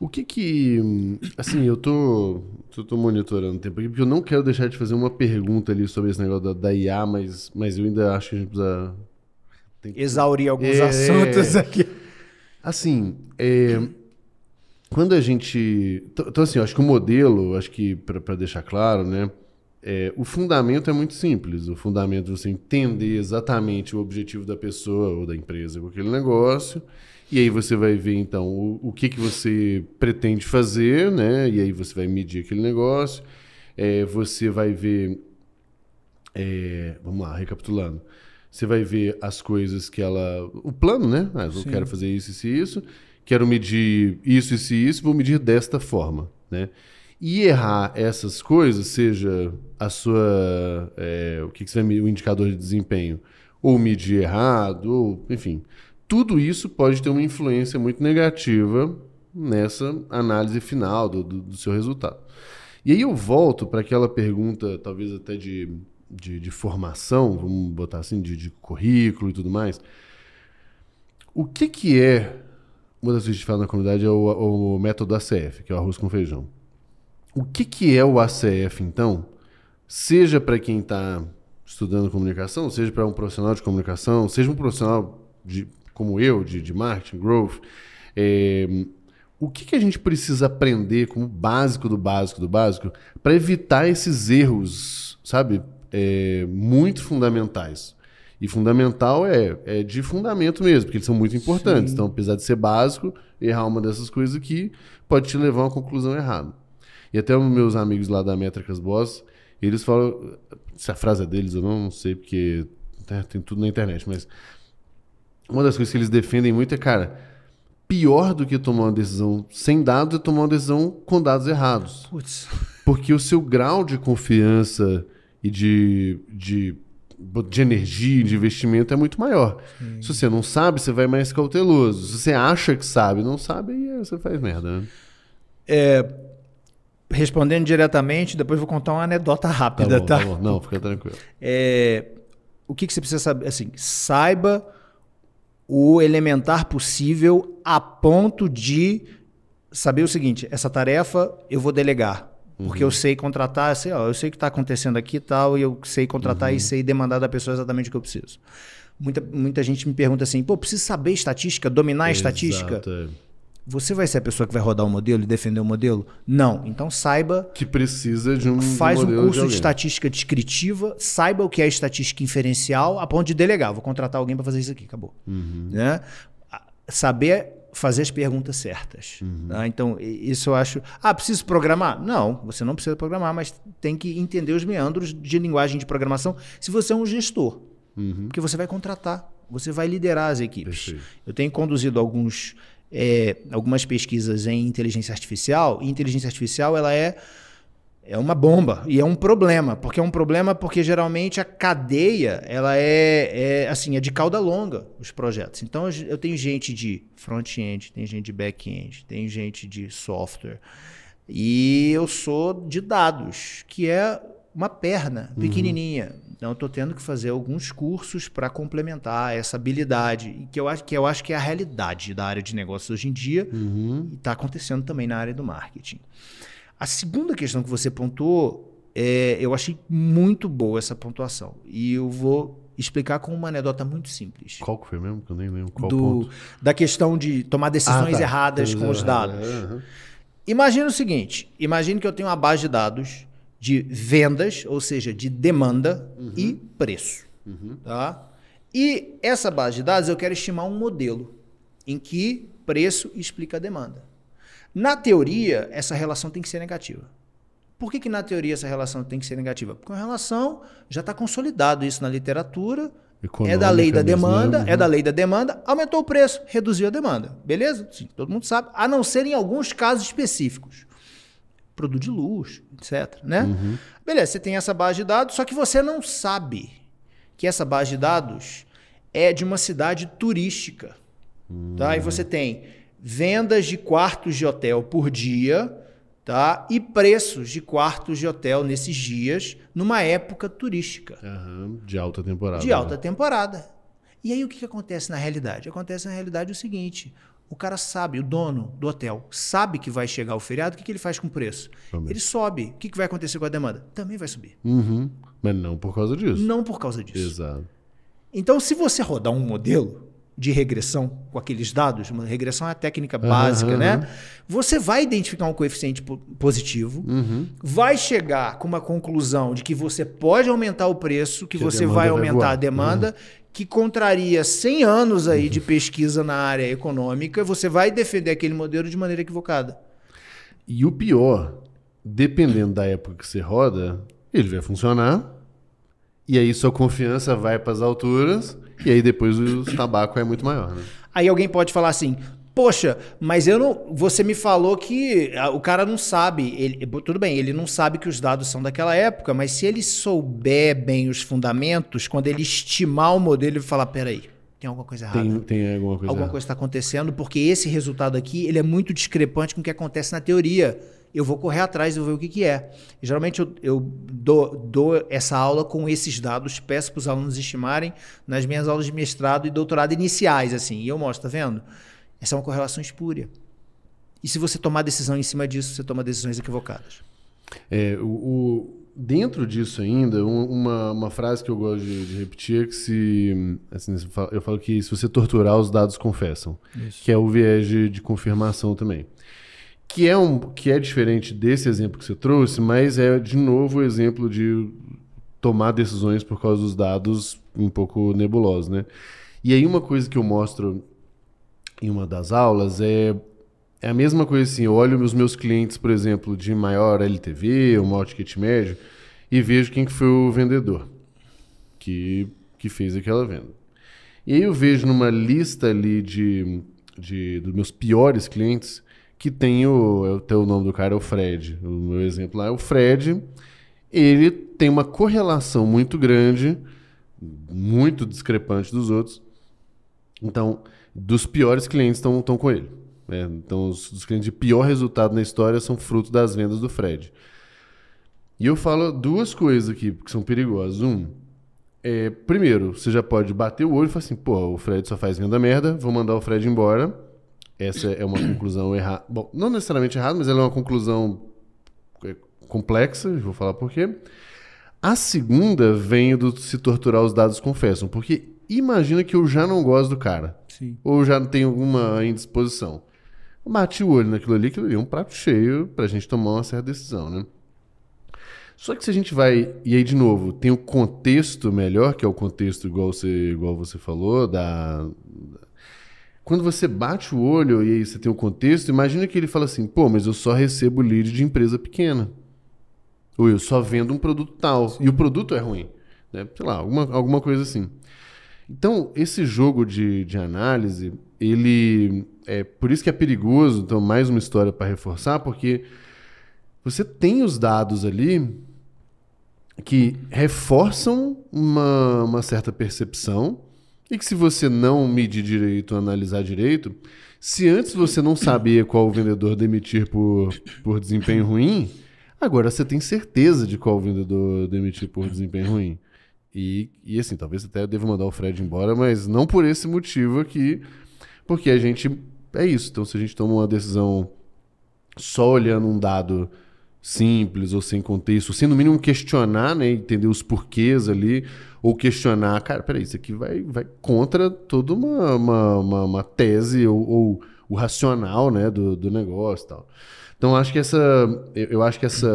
O que que. Assim, eu tô, tô, tô monitorando o tempo aqui, porque eu não quero deixar de fazer uma pergunta ali sobre esse negócio da, da IA, mas, mas eu ainda acho que a gente precisa. Que... Exaurir alguns é, assuntos aqui. Assim, é, quando a gente. Então, então assim, acho que o modelo, acho que para deixar claro, né? É, o fundamento é muito simples. O fundamento é você entender exatamente o objetivo da pessoa ou da empresa com aquele negócio. E aí você vai ver, então, o, o que, que você pretende fazer, né? E aí você vai medir aquele negócio. É, você vai ver. É, vamos lá, recapitulando. Você vai ver as coisas que ela. O plano, né? Ah, eu Sim. quero fazer isso, isso e isso quero medir isso, isso e isso, vou medir desta forma. Né? E errar essas coisas, seja a sua. É, o que, que você vai o indicador de desempenho, ou medir errado, ou, enfim. Tudo isso pode ter uma influência muito negativa nessa análise final do, do, do seu resultado. E aí eu volto para aquela pergunta, talvez até de, de, de formação, vamos botar assim, de, de currículo e tudo mais. O que, que é uma das coisas que fala na comunidade é o, o, método ACF, que é o arroz com feijão. O que, que é o ACF, então? Seja para quem está estudando comunicação, seja para um profissional de comunicação, seja um profissional de, como eu, de, de marketing, growth, é, o que, que a gente precisa aprender como básico do básico do básico para evitar esses erros, sabe, é, muito fundamentais? E fundamental é, é de fundamento mesmo, porque eles são muito importantes. Sim. Então, apesar de ser básico, errar uma dessas coisas aqui pode te levar a uma conclusão errada. E até os meus amigos lá da Métricas Boss, eles falam. Se a frase é deles, eu não, não sei, porque né, tem tudo na internet, mas. Uma das coisas que eles defendem muito é, cara, pior do que tomar uma decisão sem dados é tomar uma decisão com dados errados. Putz. Porque o seu grau de confiança e de, de de energia, de investimento é muito maior. Sim. Se você não sabe, você vai mais cauteloso. Se você acha que sabe, não sabe, aí você faz merda. Né? É, respondendo diretamente, depois vou contar uma anedota rápida, tá? Bom, tá? tá não, fica tranquilo. É, o que, que você precisa saber? Assim, saiba o elementar possível a ponto de saber o seguinte: essa tarefa eu vou delegar. Porque uhum. eu sei contratar, sei, ó, eu sei o que está acontecendo aqui e tal, e eu sei contratar uhum. e sei demandar da pessoa exatamente o que eu preciso. Muita, muita gente me pergunta assim, pô, preciso saber estatística, dominar a Exato. estatística? É. Você vai ser a pessoa que vai rodar o modelo e defender o modelo? Não. Então saiba. Que precisa de um. Faz um curso de, de, estatística descritiva, saiba o que é estatística inferencial, a ponto de delegar. Vou contratar alguém para fazer isso aqui, acabou. Uhum. Né? Saber fazer as perguntas certas. Uhum. Tá? Então, isso eu acho. Ah, preciso programar? Não, você não precisa programar, mas tem que entender os meandros de linguagem de programação se você é um gestor. Uhum. Porque você vai contratar, você vai liderar as equipes. Perfeito. Eu tenho conduzido alguns, é, algumas pesquisas em inteligência artificial, e inteligência artificial ela é é uma bomba e é um problema, porque é um problema porque geralmente a cadeia ela é, é assim é de cauda longa os projetos. Então eu tenho gente de front-end, tem gente de back-end, tem gente de software e eu sou de dados, que é uma perna uhum. pequenininha. Uhum. Então estou tendo que fazer alguns cursos para complementar essa habilidade que eu acho que eu acho que é a realidade da área de negócios hoje em dia uhum. e está acontecendo também na área do marketing. A segunda questão que você pontuou, é, eu achei muito boa essa pontuação. E eu vou explicar com uma anedota muito simples. Qual que foi mesmo? Que eu nem lembro qual Do, ponto. Da questão de tomar decisões ah, tá. erradas com os dados. Uhum. Imagina o seguinte, imagine que eu tenho uma base de dados de vendas, ou seja, de demanda uhum. e preço. Uhum. Tá? E essa base de dados eu quero estimar um modelo em que preço explica a demanda. Na teoria, essa relação tem que ser negativa. Por que, que na teoria essa relação tem que ser negativa? Porque é a relação já está consolidado isso na literatura. Econômica, é da lei da demanda, mesmo. Né? é da lei da demanda, aumentou o preço, reduziu a demanda. Beleza? Sim, todo mundo sabe, a não ser em alguns casos específicos. Produto de luxo, etc. Né? Uhum. Beleza, você tem essa base de dados, só que você não sabe que essa base de dados é de uma cidade turística. Uhum. Tá? E você uhum. tem vendas de quartos de hotel por dia, tá? E preços de quartos de hotel nesses dias, numa época turística. Uhum, de alta temporada. De né? alta né? temporada. E aí o que, que acontece na realidade? Acontece na realidade o seguinte: o cara sabe, o dono do hotel sabe que vai chegar o feriado, o que, que ele faz com o preço? Também. Ele sobe. O que, que vai acontecer com a demanda? Também vai subir. Uhum, mas não por causa disso. Não por causa disso. Exato. Então, se você rodar um modelo de regressão com aqueles dados, uma regressão é a técnica básica, uhum, né? Você vai identificar um coeficiente positivo, uhum. vai chegar com uma conclusão de que você pode aumentar o preço, que, que você vai aumentar vai a demanda, uhum. que contraria 100 anos aí de uhum. pesquisa na área econômica, você vai defender aquele modelo de maneira equivocada. E o pior, dependendo da época que você roda, ele vai funcionar, e aí sua confiança vai para as alturas e aí depois o tabaco é muito maior, né? Aí alguém pode falar assim: poxa, mas eu não. Você me falou que ah, o cara não sabe. Ele, tudo bem, ele não sabe que os dados são daquela época, mas se ele souber bem os fundamentos, quando ele estimar o modelo, ele falar: peraí. Tem alguma coisa errada. Tem, tem alguma coisa Alguma errada. coisa está acontecendo, porque esse resultado aqui ele é muito discrepante com o que acontece na teoria eu vou correr atrás e vou ver o que, que é. E, geralmente eu, eu dou, dou, essa aula com esses dados, peço para os alunos estimarem nas minhas aulas de mestrado e doutorado iniciais, assim, e eu mostro, tá vendo? Essa é uma correlação espúria. E se você tomar decisão em cima disso, você toma decisões equivocadas. É, o, o dentro disso ainda, uma, uma frase que eu gosto de, de repetir é que se. Assim, eu falo que se você torturar, os dados confessam. Isso. Que é o viés de, de confirmação também que é, um, que é diferente desse exemplo que você trouxe, mas é, de novo, o exemplo de tomar decisões por causa dos dados um pouco nebulosos, né? E aí uma coisa que eu mostro em uma das aulas é, é a mesma coisa assim, eu olho os meus clientes, por exemplo, de maior LTV, ou maior ticket médio, e vejo quem que foi o vendedor que, que fez aquela venda. E aí eu vejo numa lista ali de, de dos meus piores clientes, que tem o. É o teu nome do cara é o Fred. O meu exemplo lá é o Fred. Ele tem uma correlação muito grande, muito discrepante dos outros. Então, dos piores clientes estão com ele. Né? Então, os, os clientes de pior resultado na história são fruto das vendas do Fred. E eu falo duas coisas aqui que são perigosas. Um, é, primeiro, você já pode bater o olho e falar assim: pô, o Fred só faz venda merda, vou mandar o Fred embora essa é uma conclusão errada. Bom, não necessariamente errada, mas ela é uma conclusão é, complexa, vou falar por quê. A segunda vem do se torturar os dados confessam, porque imagina que eu já não gosto do cara. Sim. Ou já tenho alguma indisposição. Bati o olho naquilo ali, aquilo ali é um prato cheio pra gente tomar uma certa decisão, né? Só que se a gente vai, e aí de novo, tem o contexto melhor, que é o contexto igual você, igual você falou, da, quando você bate o olho e aí você tem o contexto, imagina que ele fala assim: pô, mas eu só recebo lead de empresa pequena. Ou eu só vendo um produto tal. Sim. E o produto é ruim. Né? Sei lá, alguma, alguma coisa assim. Então, esse jogo de, de análise, ele. É, por isso que é perigoso. Então, mais uma história para reforçar, porque você tem os dados ali que reforçam uma, uma certa percepção e que se você não medir direito, analisar direito, se antes você não sabia qual o vendedor demitir por, por desempenho ruim, agora você tem certeza de qual o vendedor demitir por desempenho ruim. E, e assim, talvez até eu deva mandar o Fred embora, mas não por esse motivo aqui, porque a gente. É isso. Então, se a gente toma uma decisão só olhando um dado simples ou sem contexto, sem no mínimo questionar, né, entender os porquês ali, ou questionar, cara, peraí, isso aqui vai, vai contra toda uma, uma, uma, uma tese ou, ou, o racional, né, do, do negócio e tal. Então, acho que essa, eu acho que essa...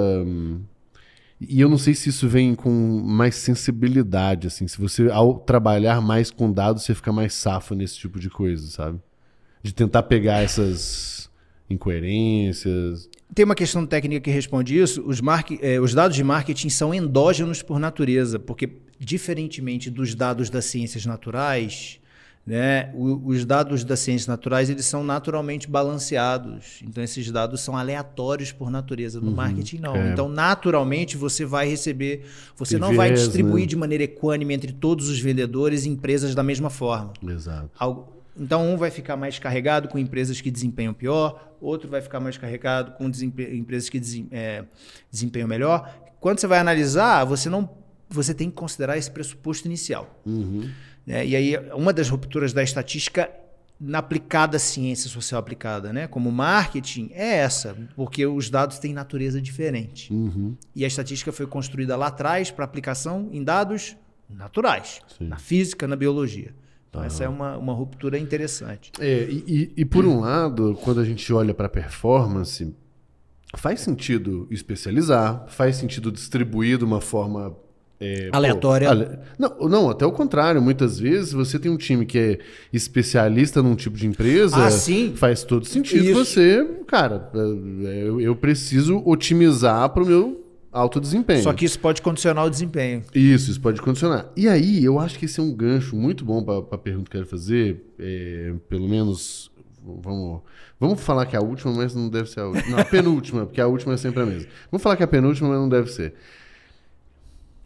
E eu não sei se isso vem com mais sensibilidade, assim. Se você, ao trabalhar mais com dados, você fica mais safo nesse tipo de coisa, sabe? De tentar pegar essas incoerências. Tem uma questão técnica que responde isso. Os, eh, os, dados de marketing são endógenos por natureza, porque, diferentemente dos dados das ciências naturais, né, o, os dados das ciências naturais eles são naturalmente balanceados. Então, esses dados são aleatórios por natureza. No uhum, marketing, não. É. Então, naturalmente, você vai receber. Você não vai distribuir né? de maneira equânime entre todos os vendedores e empresas da mesma forma. Exato. Algo, então, um vai ficar mais carregado com empresas que desempenham pior, outro vai ficar mais carregado com empresas que desem, é, desempenham melhor. Quando você vai analisar, você não você tem que considerar esse pressuposto inicial. Uhum. É, e aí, uma das rupturas da estatística na aplicada ciência social aplicada, né? Como marketing, é essa, porque os dados têm natureza diferente. Uhum. E a estatística foi construída lá atrás para aplicação em dados naturais, Sim. na física, na biologia. Então, essa é uma, uma ruptura interessante. É, e, e, e por um lado, quando a gente olha para a performance, faz sentido especializar, faz sentido distribuir de uma forma. É, Aleatória. Pô, ale... não, não, até o contrário. Muitas vezes você tem um time que é especialista num tipo de empresa. Ah, sim. Faz todo sentido Isso. você, cara, é, eu preciso otimizar para o meu alto desempenho. Só que isso pode condicionar o desempenho. Isso, isso pode condicionar. E aí, eu acho que esse é um gancho muito bom para a pergunta que eu quero fazer. É, pelo menos, vamos, vamos falar que é a última, mas não deve ser a última. Não, a penúltima, porque a última é sempre a mesma. Vamos falar que é a penúltima, mas não deve ser.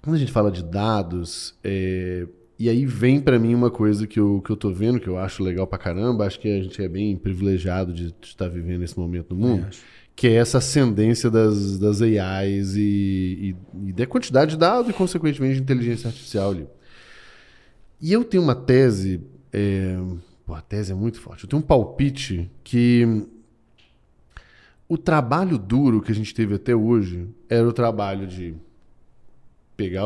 Quando a gente fala de dados, é, e aí vem para mim uma coisa que eu, que eu tô vendo, que eu acho legal pra caramba. Acho que a gente é bem privilegiado de estar tá vivendo esse momento no mundo. É, acho que é essa ascendência das, das AIs e, e, e da quantidade de dados e, consequentemente, de inteligência artificial ali. E eu tenho uma tese. É... Pô, a tese é muito forte. Eu tenho um palpite que o trabalho duro que a gente teve até hoje era o trabalho de pegar,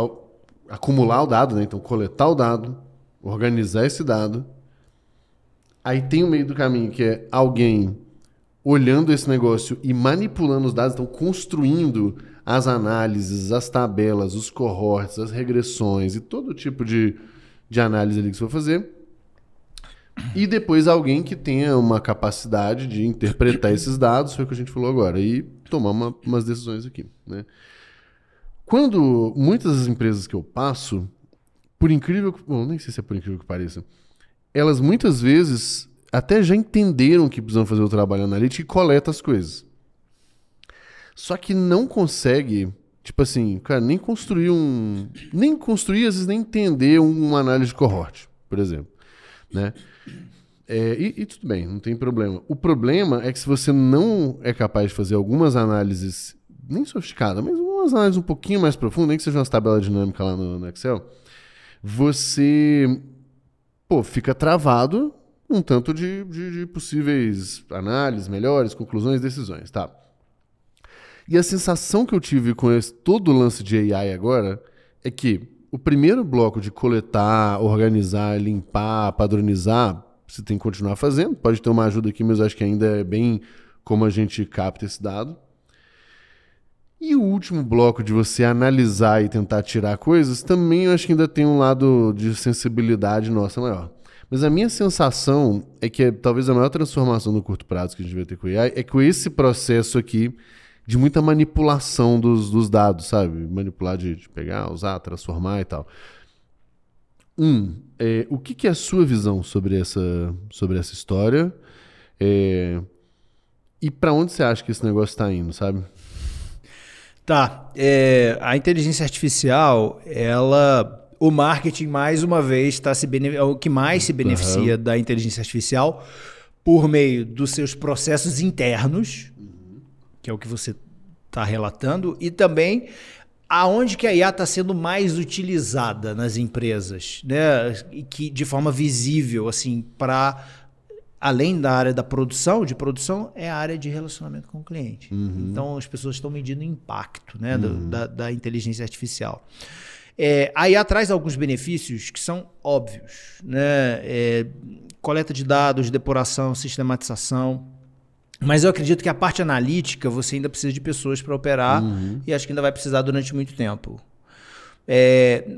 acumular o dado, né? Então, coletar o dado, organizar esse dado. Aí tem o meio do caminho que é alguém olhando esse negócio e manipulando os dados, estão construindo as análises, as tabelas, os cohorts, as regressões e todo tipo de, de análise ali que você vai fazer. E depois alguém que tenha uma capacidade de interpretar esses dados, foi o que a gente falou agora, e tomar uma, umas decisões aqui. Né? Quando muitas das empresas que eu passo, por incrível que. Bom, nem sei se é por incrível que pareça, elas muitas vezes até já entenderam que precisam fazer o trabalho analítico e coleta as coisas. Só que não consegue, tipo assim, cara, nem construir um. Nem construir, às vezes, nem entender uma análise de cohort, por exemplo. Né? É, e, e, tudo bem, não tem problema. O problema é que se você não é capaz de fazer algumas análises, nem sofisticadas, mas algumas análises um pouquinho mais profundas, nem que seja uma tabela dinâmica lá no, no Excel, você pô, fica travado um tanto de, de, de possíveis análises, melhores, conclusões, decisões, tá? E a sensação que eu tive com esse, todo o lance de AI agora é que o primeiro bloco de coletar, organizar, limpar, padronizar, você tem que continuar fazendo. Pode ter uma ajuda aqui, mas acho que ainda é bem como a gente capta esse dado. E o último bloco de você analisar e tentar tirar coisas, também eu acho que ainda tem um lado de sensibilidade nossa maior. Mas a minha sensação é que talvez a maior transformação no curto prazo que a gente vai ter com o AI é com esse processo aqui de muita manipulação dos, dos dados, sabe? Manipular de, de pegar, usar, transformar e tal. Um, é, o que, que, é a sua visão sobre essa, sobre essa história? É, e para onde você acha que esse negócio está indo, sabe? Tá. É, a inteligência artificial, ela o marketing, mais uma vez, está se é o que mais se beneficia uhum. da inteligência artificial por meio dos seus processos internos, uhum. que é o que você está relatando, e também aonde que a IA está sendo mais utilizada nas empresas, né? E que de forma visível, assim, para além da área da produção, de produção é a área de relacionamento com o cliente. Uhum. Então as pessoas estão medindo o impacto, né, uhum. da, da inteligência artificial. É, aí atrás alguns benefícios que são óbvios, né? É, coleta de dados, depuração, sistematização. Mas eu acredito que a parte analítica você ainda precisa de pessoas para operar uhum. e acho que ainda vai precisar durante muito tempo. É,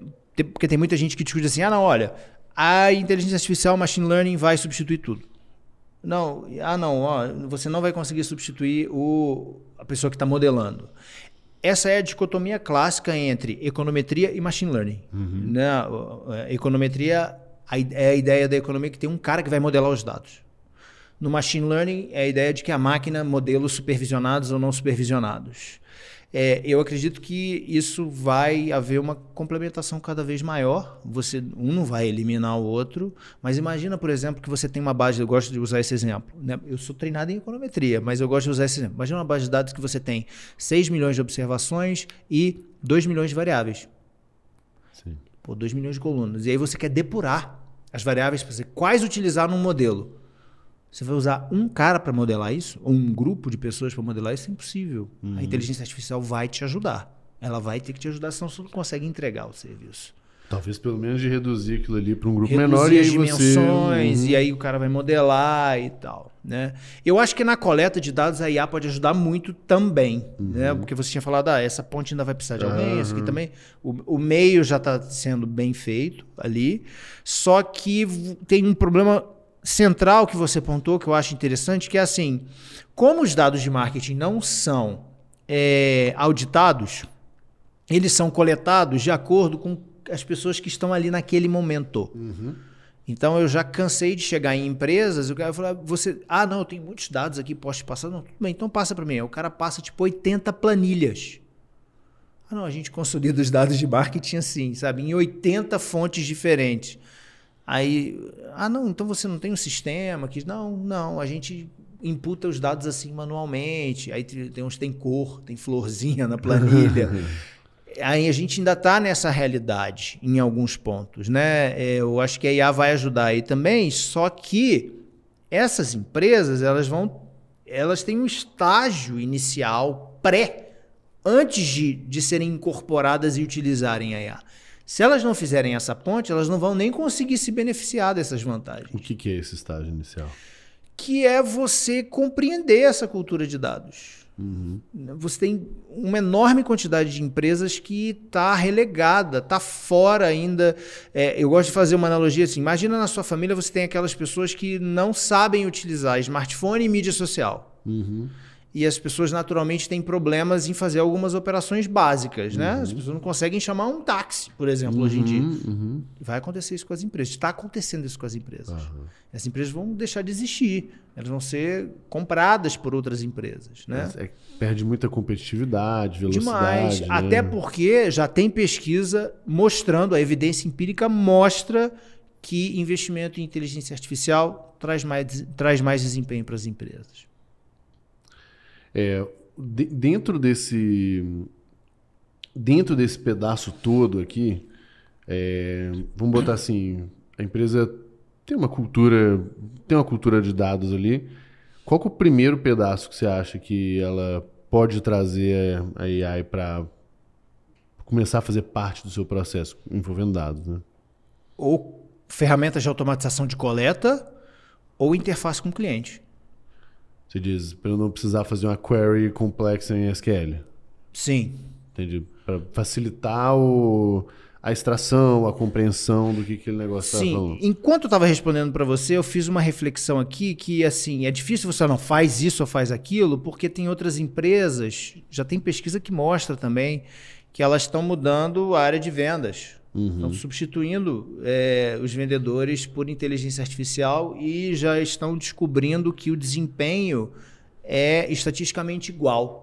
porque tem muita gente que discute assim: ah, não, olha, a inteligência artificial, machine learning vai substituir tudo. Não, ah, não, ó, você não vai conseguir substituir o, a pessoa que está modelando essa é a dicotomia clássica entre econometria e machine learning. Uhum. Na, né? é, econometria é a ideia da economia que tem um cara que vai modelar os dados. No machine learning é a ideia de que a máquina modela supervisionados ou não supervisionados. É, eu acredito que isso vai haver uma complementação cada vez maior. Você um não vai eliminar o outro, mas imagina, por exemplo, que você tem uma base. Eu gosto de usar esse exemplo. Né? Eu sou treinado em econometria, mas eu gosto de usar esse exemplo. Imagina uma base de dados que você tem 6 milhões de observações e 2 milhões de variáveis. Sim. Pô, 2 milhões de colunas. E aí você quer depurar as variáveis para quais utilizar num modelo. Você vai usar um cara para modelar isso, ou um grupo de pessoas para modelar isso, é impossível. Uhum. A inteligência artificial vai te ajudar. Ela vai ter que te ajudar, senão você não consegue entregar o serviço. Talvez pelo menos de reduzir aquilo ali para um grupo reduzir menor e aí dimensões, você... Uhum. e aí o cara vai modelar e tal, né? Eu acho que na coleta de dados a IA pode ajudar muito também, né? uhum. né? Porque você tinha falado, ah, essa ponte ainda vai precisar de alguém, uhum. isso aqui uhum. também. O, o meio já está sendo bem feito ali, só que tem um problema central que você pontou, que eu acho interessante, que é assim, como os dados de marketing não são é, auditados, eles são coletados de acordo com as pessoas que estão ali naquele momento. Uhum. Então eu já cansei de chegar em empresas, o cara fala, você, ah, não, eu tenho muitos dados aqui, posso te passar? Não, tudo bem, então passa para mim. o cara passa tipo 80 planilhas. Ah, não, a gente consolida os dados de marketing assim, sabe, em 80 fontes diferentes. Aí, ah, não, então você não tem um sistema que não, não, a gente imputa os dados assim manualmente. Aí tem uns tem cor, tem florzinha na planilha. Aí a gente ainda está nessa realidade em alguns pontos, né? É, eu acho que a IA vai ajudar aí também, só que essas empresas elas vão, elas têm um estágio inicial pré antes de, de serem incorporadas e utilizarem a IA. Se elas não fizerem essa ponte, elas não vão nem conseguir se beneficiar dessas vantagens. O que, que é esse estágio inicial? Que é você compreender essa cultura de dados. Uhum. Você tem uma enorme quantidade de empresas que está relegada, está fora ainda. É, eu gosto de fazer uma analogia assim: imagina na sua família você tem aquelas pessoas que não sabem utilizar smartphone e mídia social. Uhum e as pessoas naturalmente têm problemas em fazer algumas operações básicas, uhum. né? As uhum. pessoas não conseguem chamar um táxi, por exemplo, uhum, hoje em uhum, dia. Uhum. Vai acontecer isso com as empresas. Está acontecendo isso com as empresas. As empresas vão deixar de existir. Elas vão ser compradas por outras empresas, né? É, perde muita competitividade, velocidade. Demais. Né? Até porque já tem pesquisa mostrando, a evidência empírica mostra que investimento em inteligência artificial traz mais, traz mais desempenho para as empresas. É, de, dentro desse dentro desse pedaço todo aqui, é, vamos botar assim, a empresa tem uma cultura tem uma cultura de dados ali. Qual é o primeiro pedaço que você acha que ela pode trazer a AI para começar a fazer parte do seu processo envolvendo dados, né? Ou ferramentas de automatização de coleta ou interface com o cliente. Você diz, para eu não precisar fazer uma query complexa em SQL. Sim. Entendi. Para facilitar o, a extração, a compreensão do que aquele negócio está falando. Enquanto eu estava respondendo para você, eu fiz uma reflexão aqui que, assim, é difícil você não faz isso ou faz aquilo, porque tem outras empresas, já tem pesquisa que mostra também, que elas estão mudando a área de vendas. Uhum. Estão substituindo é, os vendedores por inteligência artificial e já estão descobrindo que o desempenho é estatisticamente igual.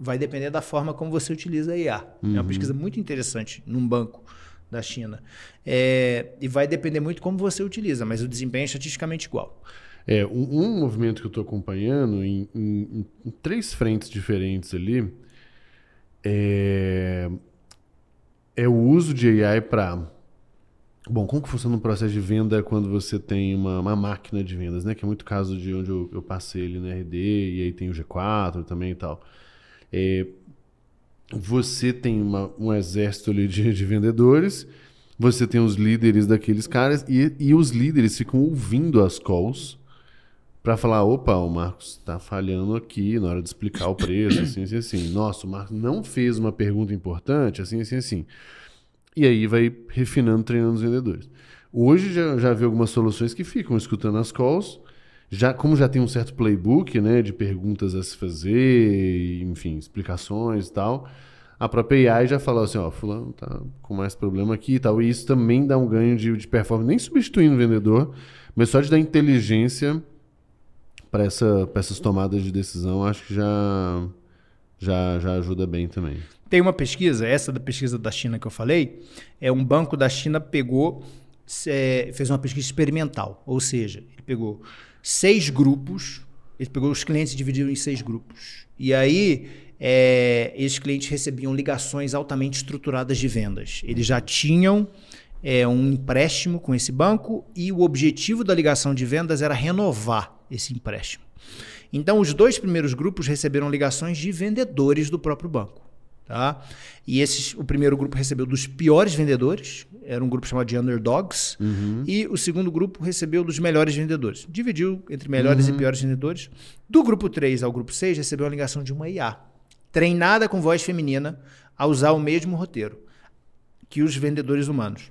Vai depender da forma como você utiliza a IA. Uhum. É uma uhum. pesquisa muito interessante num banco da China. É, e vai depender muito como você utiliza, mas o desempenho é estatisticamente igual. É, um, um movimento que eu estou acompanhando em, em, em, três frentes diferentes ali é é o uso de AI para. Bom, como que funciona um processo de venda quando você tem uma, uma máquina de vendas, né? Que é muito caso de onde eu, eu passei ali no RD e aí tem o G4 também e tal. É, você tem uma, um exército ali de, de, vendedores, você tem os líderes daqueles caras e, e os líderes ficam ouvindo as calls para falar, opa, o Marcos está falhando aqui na hora de explicar o preço, assim, assim, assim. Nossa, o Marcos não fez uma pergunta importante, assim, assim, assim. E aí vai refinando, treinando os vendedores. Hoje já, já vi algumas soluções que ficam escutando as calls, já como já tem um certo playbook, né, de perguntas a se fazer, enfim, explicações e tal. A própria AI já fala assim, ó, fulano tá com mais problema aqui e tal. E isso também dá um ganho de, de performance, nem substituindo o vendedor, mas só de dar inteligência para essa, essas tomadas de decisão, acho que já, já, já ajuda bem também. Tem uma pesquisa, essa da pesquisa da China que eu falei, é um banco da China pegou, é, fez uma pesquisa experimental, ou seja, ele pegou seis grupos, ele pegou os clientes e dividiu em seis grupos. E aí, é, esses clientes recebiam ligações altamente estruturadas de vendas. Eles já tinham é, um empréstimo com esse banco e o objetivo da ligação de vendas era renovar esse empréstimo. Então, os dois primeiros grupos receberam ligações de vendedores do próprio banco. Tá? E esses, o primeiro grupo recebeu dos piores vendedores, era um grupo chamado de Underdogs, uhum. e o segundo grupo recebeu dos melhores vendedores. Dividiu entre melhores uhum. e piores vendedores. Do grupo 3 ao grupo 6, recebeu a ligação de uma IA, treinada com voz feminina a usar o mesmo roteiro que os vendedores humanos.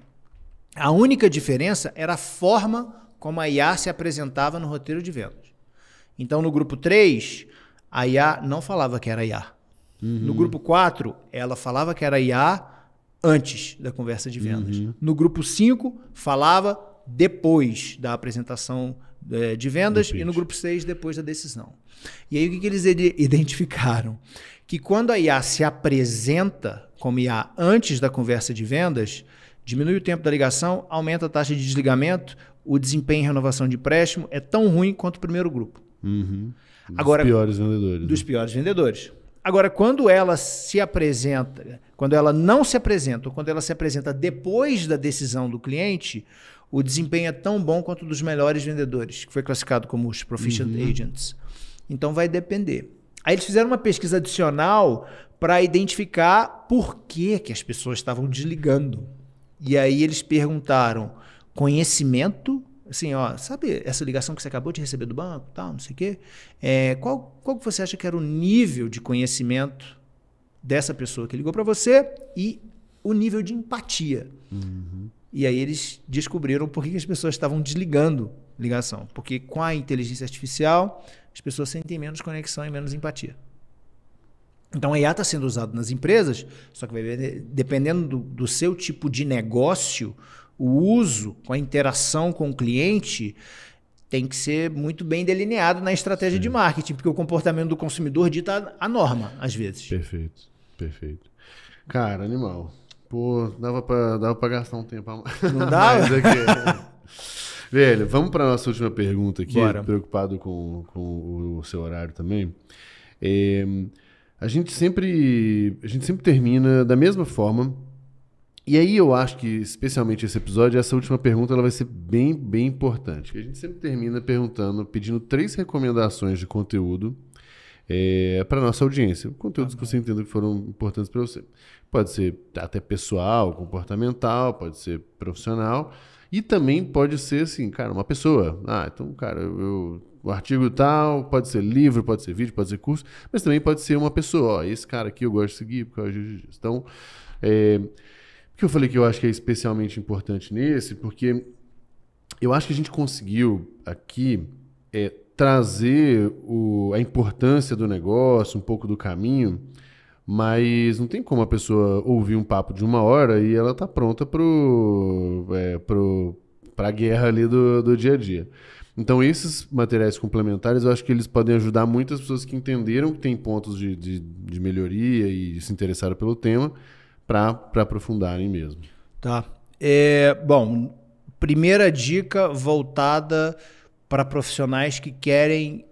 A única diferença era a forma como a IA se apresentava no roteiro de vendas. Então, no grupo 3, a IA não falava que era IA. Uhum. No grupo 4, ela falava que era IA antes da conversa de vendas. Uhum. No grupo 5, falava depois da apresentação é, de vendas Depende. e no grupo 6 depois da decisão. E aí o que, que, eles identificaram? Que quando a IA se apresenta como IA antes da conversa de vendas, diminui o tempo da ligação, aumenta a taxa de desligamento, o desempenho em renovação de empréstimo é tão ruim quanto o primeiro grupo. Uhum. Dos Agora, piores vendedores. Dos né? piores vendedores. Agora, quando ela se apresenta, quando ela não se apresenta, ou quando ela se apresenta depois da decisão do cliente, o desempenho é tão bom quanto dos melhores vendedores, que foi classificado como os proficient uhum. agents. Então vai depender. Aí eles fizeram uma pesquisa adicional para identificar por que, que as pessoas estavam desligando. E aí eles perguntaram conhecimento, assim, ó, sabe essa ligação que você acabou de receber do banco, tal, não sei o quê? É, qual, qual que você acha que era o nível de conhecimento dessa pessoa que ligou para você e o nível de empatia? Uhum. E aí eles descobriram por que as pessoas estavam desligando ligação. Porque com a inteligência artificial, as pessoas sentem menos conexão e menos empatia. Então, a IA está sendo usado nas empresas, só que dependendo do, do, seu tipo de negócio, o uso, com a interação com o cliente, tem que ser muito bem delineado na estratégia Sim. de marketing, porque o comportamento do consumidor dita a norma, às vezes. Perfeito, perfeito. Cara, animal. Pô, dava para dava gastar um tempo a mais. Não dava? Velho, vamos para nossa última pergunta aqui, Bora. preocupado com, com o seu horário também. É, a gente sempre a gente sempre termina da mesma forma e aí eu acho que, especialmente esse episódio, essa última pergunta ela vai ser bem, bem importante. Que a gente sempre termina perguntando, pedindo três recomendações de conteúdo é, eh, para nossa audiência. Conteúdos ah, que tá você entenda que foram importantes para você. Pode ser até pessoal, comportamental, pode ser profissional. E também pode ser, assim, cara, uma pessoa. Ah, então, cara, eu, o artigo tal, pode ser livro, pode ser vídeo, pode ser curso, mas também pode ser uma pessoa. Ó, esse cara aqui eu gosto de seguir porque eu ajudo. Então, é, que eu falei que eu acho que é especialmente importante nesse? Porque eu acho que a gente conseguiu aqui é, trazer o, a importância do negócio, um pouco do caminho, mas não tem como a pessoa ouvir um papo de uma hora e ela tá pronta para é, pro, guerra ali do, do dia a dia. Então, esses materiais complementares, eu acho que eles podem ajudar muitas pessoas que entenderam que tem pontos de, de, de melhoria e se interessaram pelo tema, para aprofundarem mesmo. Tá. É, bom, primeira dica voltada para profissionais que querem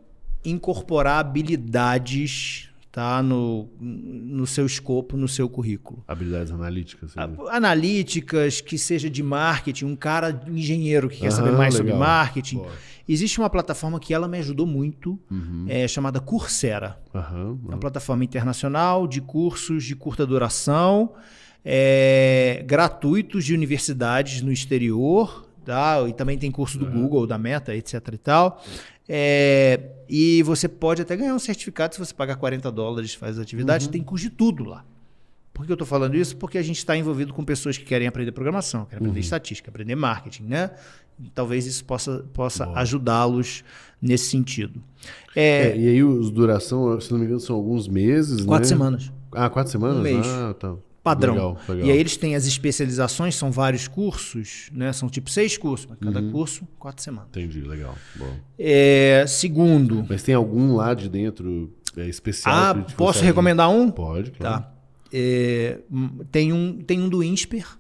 incorporar habilidades tá no, no seu escopo, no seu currículo. Habilidades analíticas. Analíticas, que seja de marketing, um cara engenheiro que quer ah, saber mais legal. sobre marketing. Existe uma plataforma que ela me ajudou muito, uhum. é, chamada Coursera. Uhum, É uma plataforma internacional de cursos de curta duração, é, gratuitos de universidades no exterior, tá? e também tem curso do uhum. Google, da Meta, etc e tal. É, e você pode até ganhar um certificado se você pagar 40 dólares, faz atividade, uhum. tem curso de tudo lá. Por que eu estou falando isso? Porque a gente está envolvido com pessoas que querem aprender programação, querem aprender uhum. estatística, aprender marketing, né? Talvez isso possa, possa ajudá-los nesse sentido. É, é, e aí, os duração, se não me engano, são alguns meses, né? Quatro né? semanas. Ah, quatro semanas? Um mês. Ah, tá padrão. Legal, legal. E aí eles têm as especializações, são vários cursos, né? São tipo seis cursos, mas cada uhum. curso, quatro semanas. Entendi, legal. Bom. É, segundo. Mas tem algum lá de dentro é, especial? Ah, posso recomendar um? Pode, tá. claro. Tá. É, hum, tem, um, tem um do INSPER,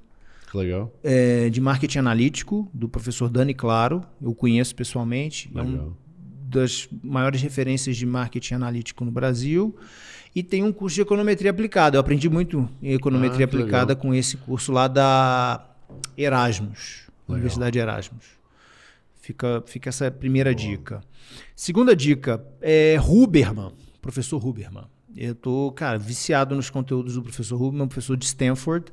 que legal. É, de marketing analítico, do professor Dani Claro. Eu conheço pessoalmente. Legal. É um das maiores referências de marketing analítico no Brasil. E tem um curso de econometria aplicada. Eu aprendi muito em econometria ah, aplicada legal. com esse curso lá da Erasmus, legal. Universidade Erasmus. Fica, fica essa primeira Boa. dica. Segunda dica é Huberman, professor Huberman. Eu tô, cara, viciado nos conteúdos do professor Huberman, professor de Stanford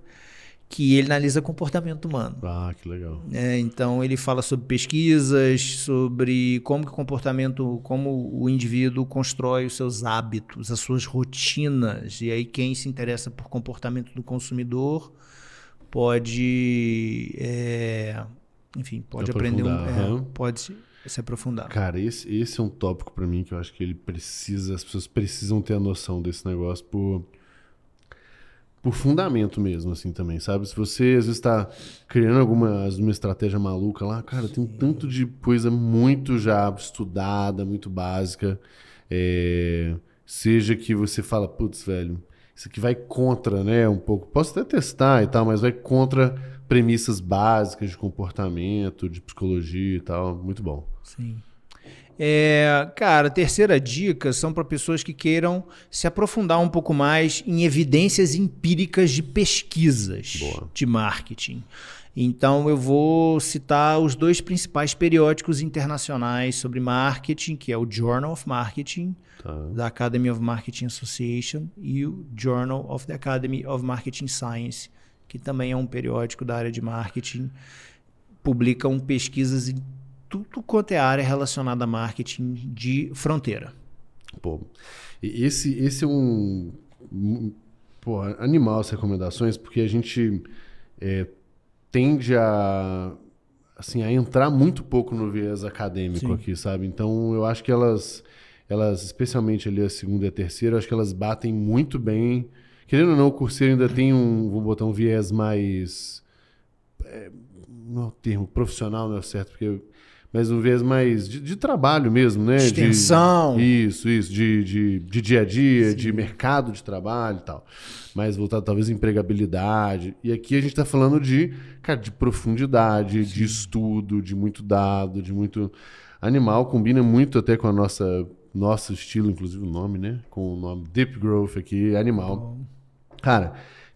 que ele analisa comportamento humano. Ah, que legal. É, então ele fala sobre pesquisas, sobre como o comportamento, como o indivíduo constrói os seus hábitos, as suas rotinas. E aí quem se interessa por comportamento do consumidor pode, é, enfim, pode aprender, um, é, pode se aprofundar. Cara, esse, esse é um tópico para mim que eu acho que ele precisa, as pessoas precisam ter a noção desse negócio por por fundamento mesmo, assim, também, sabe? Se você, às vezes, tá criando alguma, uma estratégia maluca lá, cara, tem um tanto de coisa muito já estudada, muito básica, é... seja que você fala, putz, velho, isso aqui vai contra, né, um pouco, posso até testar e tal, mas vai contra premissas básicas de comportamento, de psicologia e tal, muito bom. Sim. É, cara, terceira dica são para pessoas que queiram se aprofundar um pouco mais em evidências empíricas de pesquisas Boa. de marketing. Então eu vou citar os dois principais periódicos internacionais sobre marketing, que é o Journal of Marketing tá. da Academy of Marketing Association e o Journal of the Academy of Marketing Science, que também é um periódico da área de marketing. Publicam pesquisas tudo quanto é área relacionada a marketing de fronteira. Pô, esse, esse é um. Pô, animal as recomendações, porque a gente é, tende a. Assim, a entrar muito pouco no viés acadêmico Sim. aqui, sabe? Então, eu acho que elas, elas, especialmente ali a segunda e a terceira, eu acho que elas batem muito bem. Querendo ou não, o curseiro ainda tem um, vou botar um viés mais. É, não é o termo profissional, não é certo, porque mas um vez mais de, de trabalho mesmo, né? Extensão. De, isso, isso, de, de, de dia a dia, Sim. de mercado de trabalho e tal. Mas voltado talvez empregabilidade. E aqui a gente está falando de, cara, de profundidade, Sim. de estudo, de muito dado, de muito animal. Combina muito até com a nossa nosso estilo, inclusive o nome, né? Com o nome Deep Growth aqui, animal. Tá cara,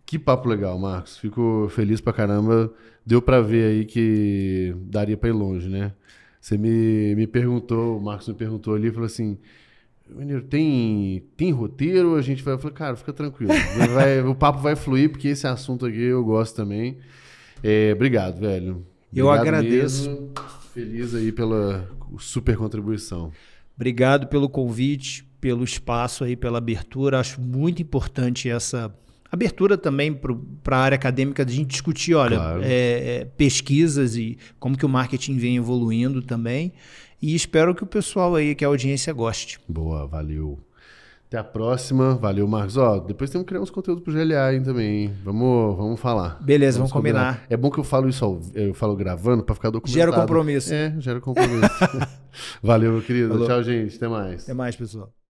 que papo legal, Marcos. Fico feliz pra caramba. Deu pra ver aí que daria pra ir longe, né? Você me, me perguntou, o Marcos me perguntou ali, falou assim, Mineiro, tem, tem roteiro? A gente vai. Eu falei, cara, fica tranquilo. Vai, o papo vai fluir, porque esse assunto aqui eu gosto também. É, obrigado, velho. Obrigado eu agradeço. Mesmo. Feliz aí pela super contribuição. Obrigado pelo convite, pelo espaço aí, pela abertura. Acho muito importante essa abertura também para a área acadêmica de a gente discutir, olha, claro. é, é, pesquisas e como que o marketing vem evoluindo também. E espero que o pessoal aí, que a audiência goste. Boa, valeu. Até a próxima. Valeu, Marcos. Ó, depois temos que criar uns conteúdos pro GLA hein, também. Vamos, vamos falar. Beleza, vamos, vamos combinar. combinar. É bom que eu falo isso, ao, eu falo gravando para ficar documentado. Gera compromisso. É, gera compromisso. Valeu, meu querido. Falou. Tchau, gente. Até mais. Até mais, pessoal.